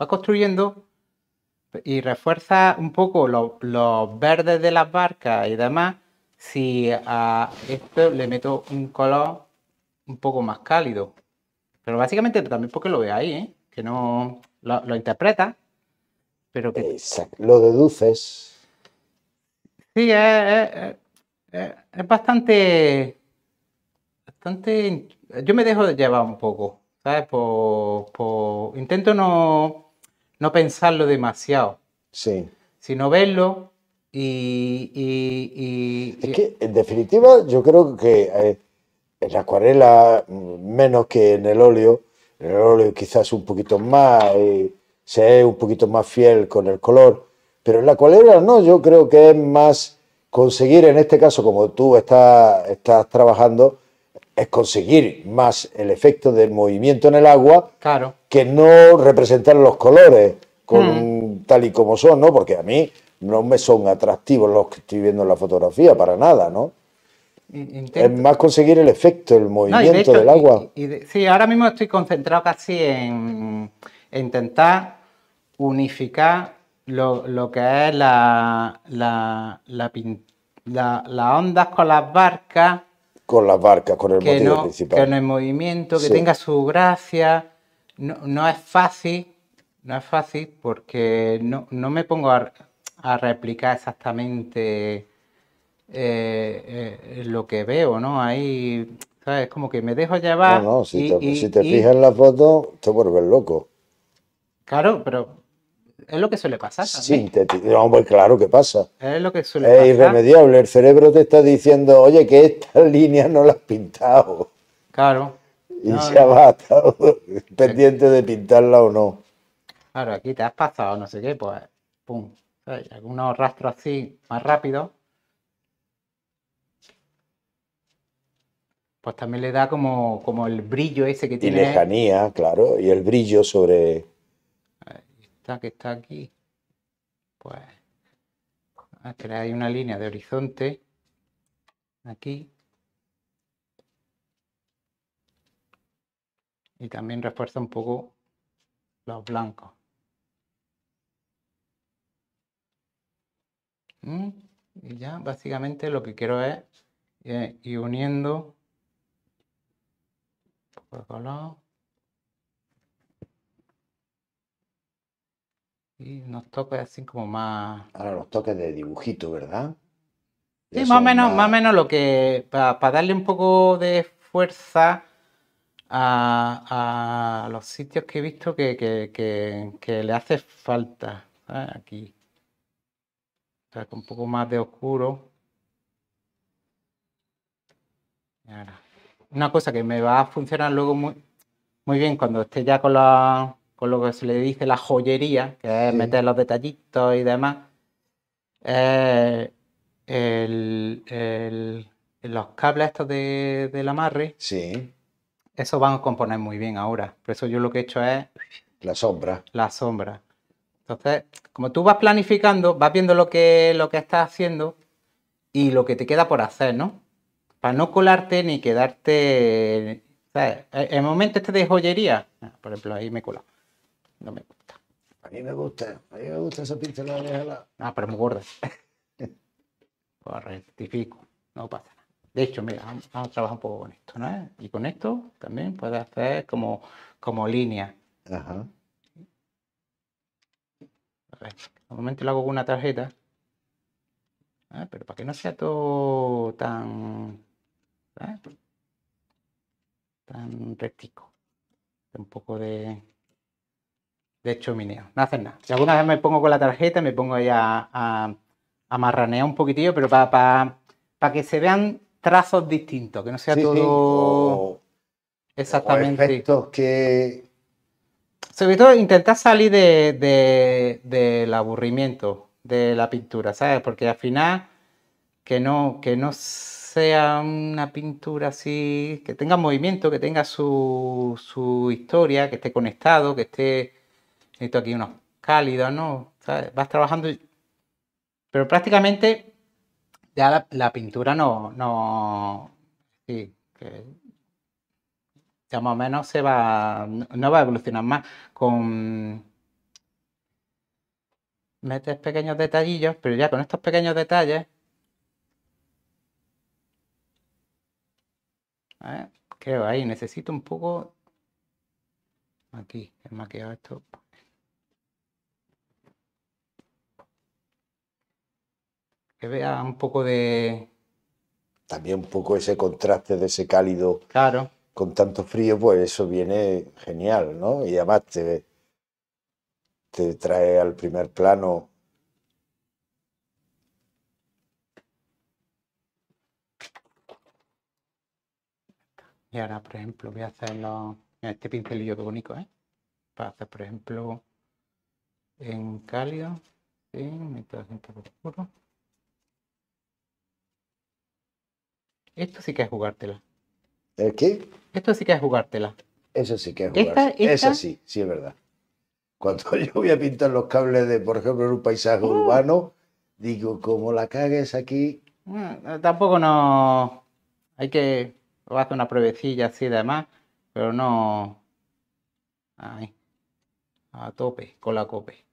va construyendo y refuerza un poco los, verdes de las barcas y demás si a esto le meto un color un poco más cálido. Pero básicamente también porque lo ve ahí, ¿eh? que no lo interpreta pero que... Exacto. Lo deduces. Sí, es, eh, eh, eh, es, bastante. Bastante. Yo me dejo de llevar un poco, ¿sabes? Por, Intento no, pensarlo demasiado. Sí. Sino verlo y, Es que, en definitiva, yo creo que en la acuarela, mm, menos que en el óleo, en el óleo quizás un poquito más, se es un poquito más fiel con el color, pero en la acuarela no, yo creo que es más conseguir, en este caso, como tú estás, estás trabajando, es conseguir más el efecto del movimiento en el agua claro. que no representar los colores con, mm. tal y como son, ¿no? Porque a mí no me son atractivos los que estoy viendo en la fotografía, para nada, ¿no? Es más conseguir el efecto, el movimiento del agua. Y, sí, ahora mismo estoy concentrado casi en intentar unificar lo, que es la, la, la, las ondas con las barcas. Con las barcas, con el que no, principal. Que no movimiento, que tenga su gracia. No, es fácil, no es fácil porque no, me pongo a, replicar exactamente eh, eh, lo que veo, ¿no? Ahí, ¿sabes? Como que me dejo llevar. si, te, fijas en la foto, te vuelves loco. Claro, pero es lo que suele pasar. Sí, claro que pasa. Es lo que suele pasar. Es irremediable. El cerebro te está diciendo, oye, que esta línea no la has pintado. Claro. Y se ha pendiente de pintarla o no. Claro, aquí te has pasado, no sé qué, pues, pum. Algunos rastros así más rápido. Pues también le da como, como el brillo ese que tiene. Y lejanía, claro, y el brillo sobre, que está aquí, pues hay una línea de horizonte aquí y también refuerza un poco los blancos. Mm, y ya básicamente lo que quiero es eh, ir uniendo pues, Y nos toques así como más. Ahora los toques de dibujito, ¿verdad? sí, más o menos, más... menos lo que. Para darle un poco de fuerza a, los sitios que he visto que, que, le hace falta. Aquí. O con un poco más de oscuro. Una cosa que me va a funcionar luego muy, muy bien cuando esté ya con la con lo que se le dice la joyería, que es meter los detallitos y demás, los cables estos de, del amarre, sí. eso van a componer muy bien ahora. Por eso yo lo que he hecho es... La sombra. La sombra. Entonces, como tú vas planificando, vas viendo lo que, lo que estás haciendo y lo que te queda por hacer, ¿no? Para no colarte ni quedarte... En El momento este de joyería, por ejemplo, ahí me he no me gusta. A mí me gusta, a mí me gusta esa pincelada la. Ah, pero es muy gorda. pues rectifico, no pasa nada. De hecho, mira, vamos, a trabajar un poco con esto, ¿no? Y con esto también puedes hacer como, como línea. Ajá. Normalmente lo hago con una tarjeta. Ah, pero para que no sea todo tan. tan rectico. Un poco de de hecho chumineo, no hacen nada. Si alguna vez me pongo con la tarjeta, me pongo ya a, a marranear un poquitillo, pero para que se vean trazos distintos, que no sea todo... Exactamente. que... Sobre todo intentar salir del aburrimiento de la pintura, ¿sabes? Porque al final que no, que no sea una pintura así, que tenga movimiento, que tenga su, su historia, que esté conectado, que esté necesito aquí unos cálidos, ¿no? Vas trabajando, pero prácticamente ya la, pintura no, no, sí, ya más o menos se va, no va a evolucionar más con metes pequeños detallillos, pero ya con estos pequeños detalles ¿eh? creo ahí necesito un poco aquí he maquillado esto que vea un poco de... También un poco ese contraste de ese cálido. Claro. Con tanto frío, pues eso viene genial, ¿no? Y además te, trae al primer plano Y ahora, por ejemplo, voy a hacerlo este pincelillo que bonito, ¿eh? Para hacer, por ejemplo, en cálido, ¿sí? un poco oscuro. Esto sí que es jugártela. ¿El ¿Eh, qué? Esto sí que es jugártela. Eso sí que es jugártela. Esta, sí, sí es verdad. Cuando yo voy a pintar los cables de, por ejemplo, en un paisaje uh. urbano, digo, como la cagues aquí. Eh, tampoco no. Hay que hacer una pruebecilla así, de más, pero no. a tope, con la cope.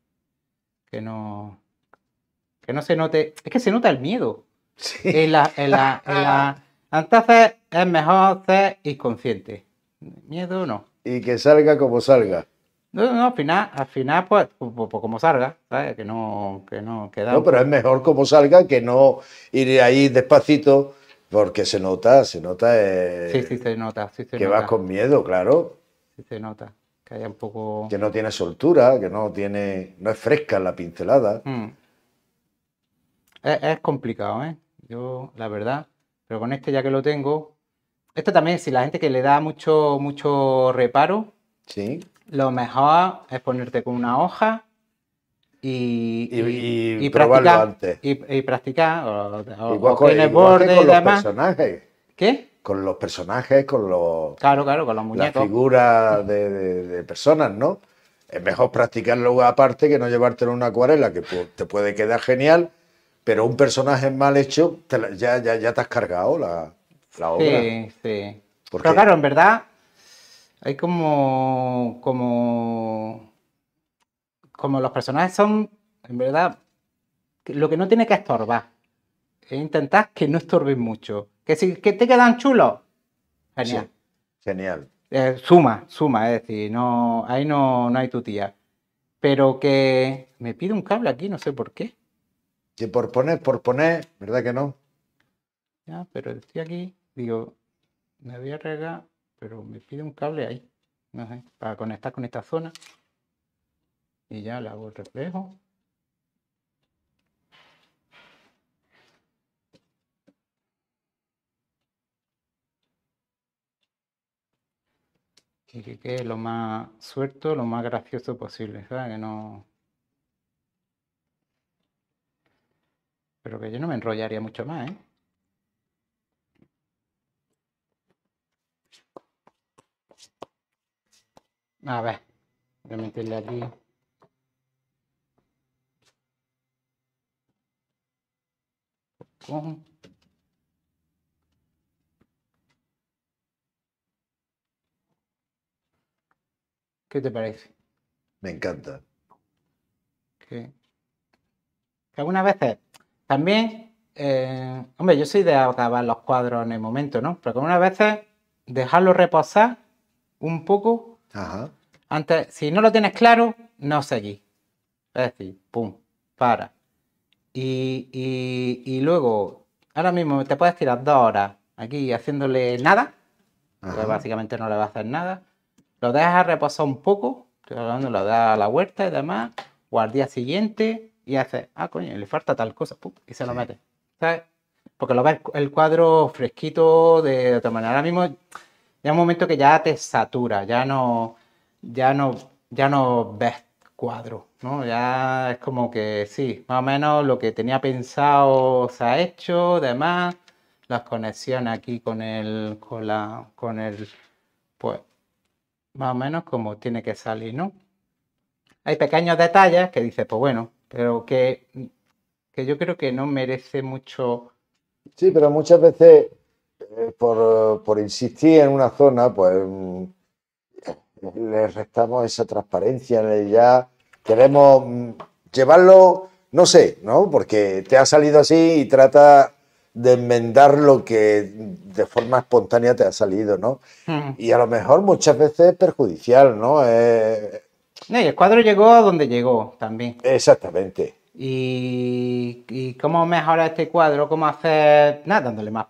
Que no. Que no se note. Es que se nota el miedo. Sí. en la Entonces es mejor ser inconsciente. Miedo no. Y que salga como salga. No, no, al final, al final pues, pues, pues como salga, ¿sabes? Que no, que no queda. No, pero es mejor como salga que no ir ahí despacito, porque se nota, se nota. Eh, sí, sí, se nota. que vas con miedo, claro. Sí, se nota. Que haya un poco. Que no tiene soltura, que no tiene. No es fresca la pincelada. Mm. es complicado, ¿eh? Yo, la verdad. Pero con este ya que lo tengo, esto también, si la gente que le da mucho, mucho reparo, sí. lo mejor es ponerte con una hoja y, y, practicar. Y, practicar. con los personajes. ¿Qué? Con los personajes, con los. Claro, claro, con muñecos. Las figuras de, personas, ¿no? Es mejor practicarlo aparte que no llevártelo en una acuarela, que te puede quedar genial, pero un personaje mal hecho, ya, ya, ya te has cargado la, la obra. Sí, sí. Pero claro, en verdad, hay como, como, como los personajes son, en verdad, lo que no tiene que estorbar. es intentar que no estorbes mucho. Que si que te quedan chulos. Genial. genial. Eh, suma, suma, es decir, no, ahí no, no hay tu tía. Pero que me pide un cable aquí, no sé por qué. Que por poner, por poner, ¿verdad que no? Ya, pero estoy aquí, digo, me voy a regar, pero me pide un cable ahí, no sé, para conectar con esta zona. Y ya le hago el reflejo. Y que quede lo más suelto, lo más gracioso posible, ¿sabes? Que no, Pero que yo no me enrollaría mucho más, ¿eh? A ver, voy a meterle aquí. ¿Qué te parece? Me encanta. Que algunas veces también, eh, hombre, yo soy de acabar los cuadros en el momento, ¿no? Pero como una veces dejarlo reposar un poco. Ajá. Antes, si no lo tienes claro, no seguís. Es decir, pum, para. Y, luego, ahora mismo te puedes tirar dos horas aquí haciéndole nada. básicamente no le va a hacer nada. Lo dejas reposar un poco, lo das a la vuelta y demás. O al día siguiente, y hace, ah, coño, le falta tal cosa, y se lo mete. ¿Sabes? Porque lo ves el cuadro fresquito de otra manera. Ahora mismo ya un momento que ya te satura, ya no, ya no, ya no ves cuadro, ¿no? Ya es como que sí, más o menos lo que tenía pensado se ha hecho, demás, las conexiones aquí con el, con la, con el, pues, más o menos como tiene que salir, ¿no? Hay pequeños detalles que dices, pues bueno, pero que, yo creo que no merece mucho. Sí, pero muchas veces eh, por, insistir en una zona, pues mm, le restamos esa transparencia, ya queremos mm, llevarlo, no sé, ¿no? Porque te ha salido así y trata de enmendar lo que de forma espontánea te ha salido, ¿no? Hmm. Y a lo mejor muchas veces es perjudicial, ¿no? No, el cuadro llegó a donde llegó también. Exactamente. ¿Y, cómo mejorar este cuadro? ¿Cómo hacer? Nada, dándole más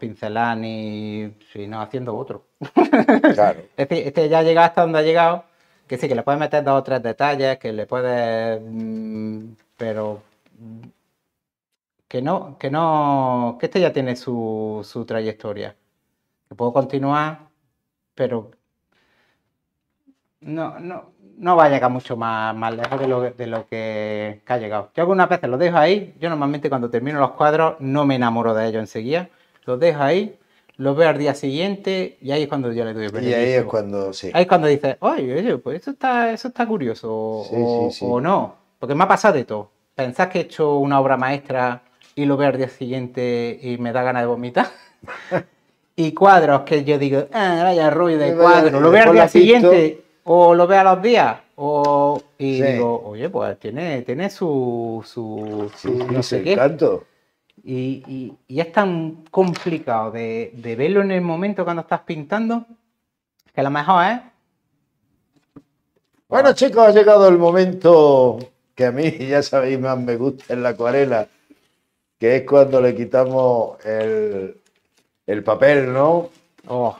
Ni si sino haciendo otro. Claro. este, este ya llega hasta donde ha llegado. Que sí, que le puedes meter dos o tres detalles, que le puedes. Mm, pero. Mm, que no, que no. Que este ya tiene su, su trayectoria. Que puedo continuar, pero. No, no, no va a llegar mucho más, más lejos de lo, de lo que, ha llegado. Yo algunas veces lo dejo ahí, yo normalmente cuando termino los cuadros no me enamoro de ellos enseguida, los dejo ahí, los veo al día siguiente y ahí es cuando yo le doy el Y ahí es cuando, sí. Ahí cuando dices, oye, pues está, eso está curioso o, no, porque me ha pasado de todo. Pensás que he hecho una obra maestra y lo veo al día siguiente y me da ganas de vomitar. y cuadros que yo digo, ah, vaya ruido de cuadro, lo veo al día siguiente o lo ve a los días, o, digo, oye, pues tiene, su, su, no sé qué. Encanto. Y, y, es tan complicado de, verlo en el momento cuando estás pintando, que a lo mejor es... Bueno, chicos, ha llegado el momento que a mí, ya sabéis, más me gusta en la acuarela, que es cuando le quitamos el, el papel, ¿no? Oh.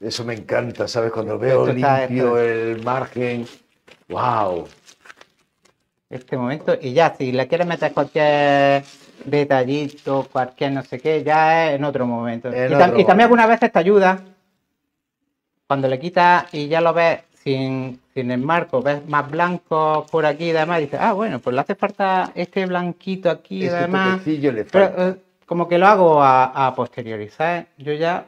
Eso me encanta, ¿sabes? Cuando este veo limpio este. el margen. ¡Wow! Este momento, y ya, si le quieres meter cualquier detallito, cualquier no sé qué, ya es en otro momento. y, también algunas veces te ayuda. Cuando le quitas y ya lo ves sin, sin el marco, ves más blanco por aquí y además dices, ah, bueno, pues le hace falta este blanquito aquí y este demás. Le eh, como que lo hago a, a posteriori, Yo ya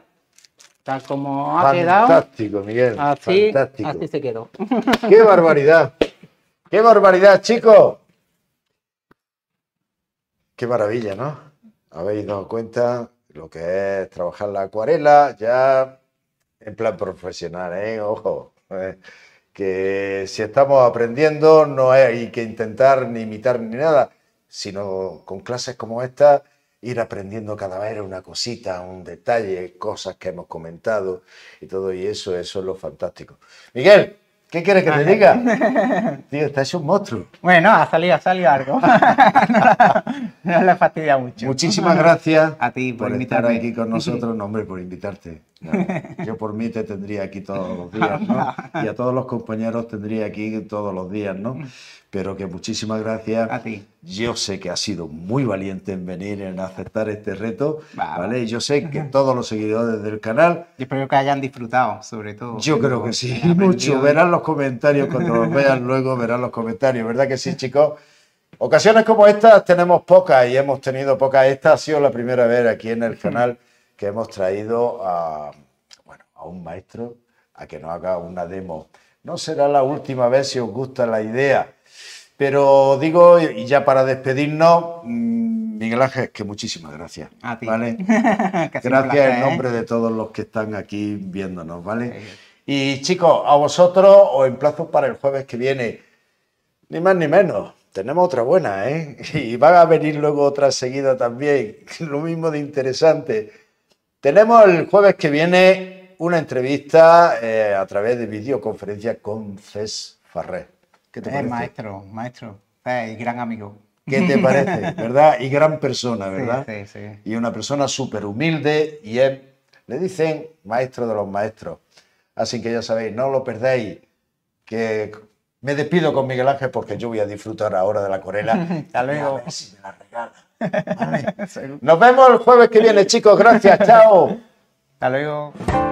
Tal como ha quedado. Fantástico, Miguel. fantástico. así se quedó. ¡Qué barbaridad! ¡Qué barbaridad, chicos! ¡Qué maravilla, ¿no? Habéis dado cuenta lo que es trabajar la acuarela ya en plan profesional, ¿eh? Ojo. ¿eh? Que si estamos aprendiendo no hay que intentar ni imitar ni nada, sino con clases como esta ir aprendiendo cada vez una cosita, un detalle, cosas que hemos comentado y todo, y eso, eso es lo fantástico. Miguel, ¿qué quieres que te diga? Tío, estás un monstruo. Bueno, ha salido, ha algo. no, le fastidia mucho. Muchísimas gracias a ti por, estar aquí con nosotros, no, hombre, por invitarte. yo por mí te tendría aquí todos los días, ¿no? Y a todos los compañeros tendría aquí todos los días, ¿no? pero que muchísimas gracias. A ti. Yo sé que has sido muy valiente en venir, en aceptar este reto, ¿vale? Yo sé que todos los seguidores del canal... Yo espero que hayan disfrutado, sobre todo. Yo creo que, sí, mucho. Verán los comentarios, cuando los vean luego verán los comentarios, ¿verdad que sí, chicos? Ocasiones como estas tenemos pocas y hemos tenido pocas. Esta ha sido la primera vez aquí en el canal que hemos traído a, bueno, a un maestro a que nos haga una demo. No será la última vez si os gusta la idea pero digo, y ya para despedirnos, mm, Miguel Ángel, que muchísimas gracias. A ti. gracias en ¿eh? nombre de todos los que están aquí viéndonos, ¿vale? Y chicos, a vosotros os emplazo para el jueves que viene. Ni más ni menos. Tenemos otra buena, ¿eh? Y van a venir luego otra seguida también. Lo mismo de interesante. Tenemos el jueves que viene una entrevista eh, a través de videoconferencia con Cés Farré. ¿Qué eh, Maestro, maestro, eh, gran amigo. ¿Qué te parece? ¿Verdad? Y gran persona, ¿verdad? Sí, sí, Y una persona súper humilde y es, le dicen maestro de los maestros. Así que ya sabéis, no lo perdáis, que me despido con Miguel Ángel porque yo voy a disfrutar ahora de la corela. Hasta luego. la Nos vemos el jueves que viene, chicos. Gracias. Chao. Hasta luego.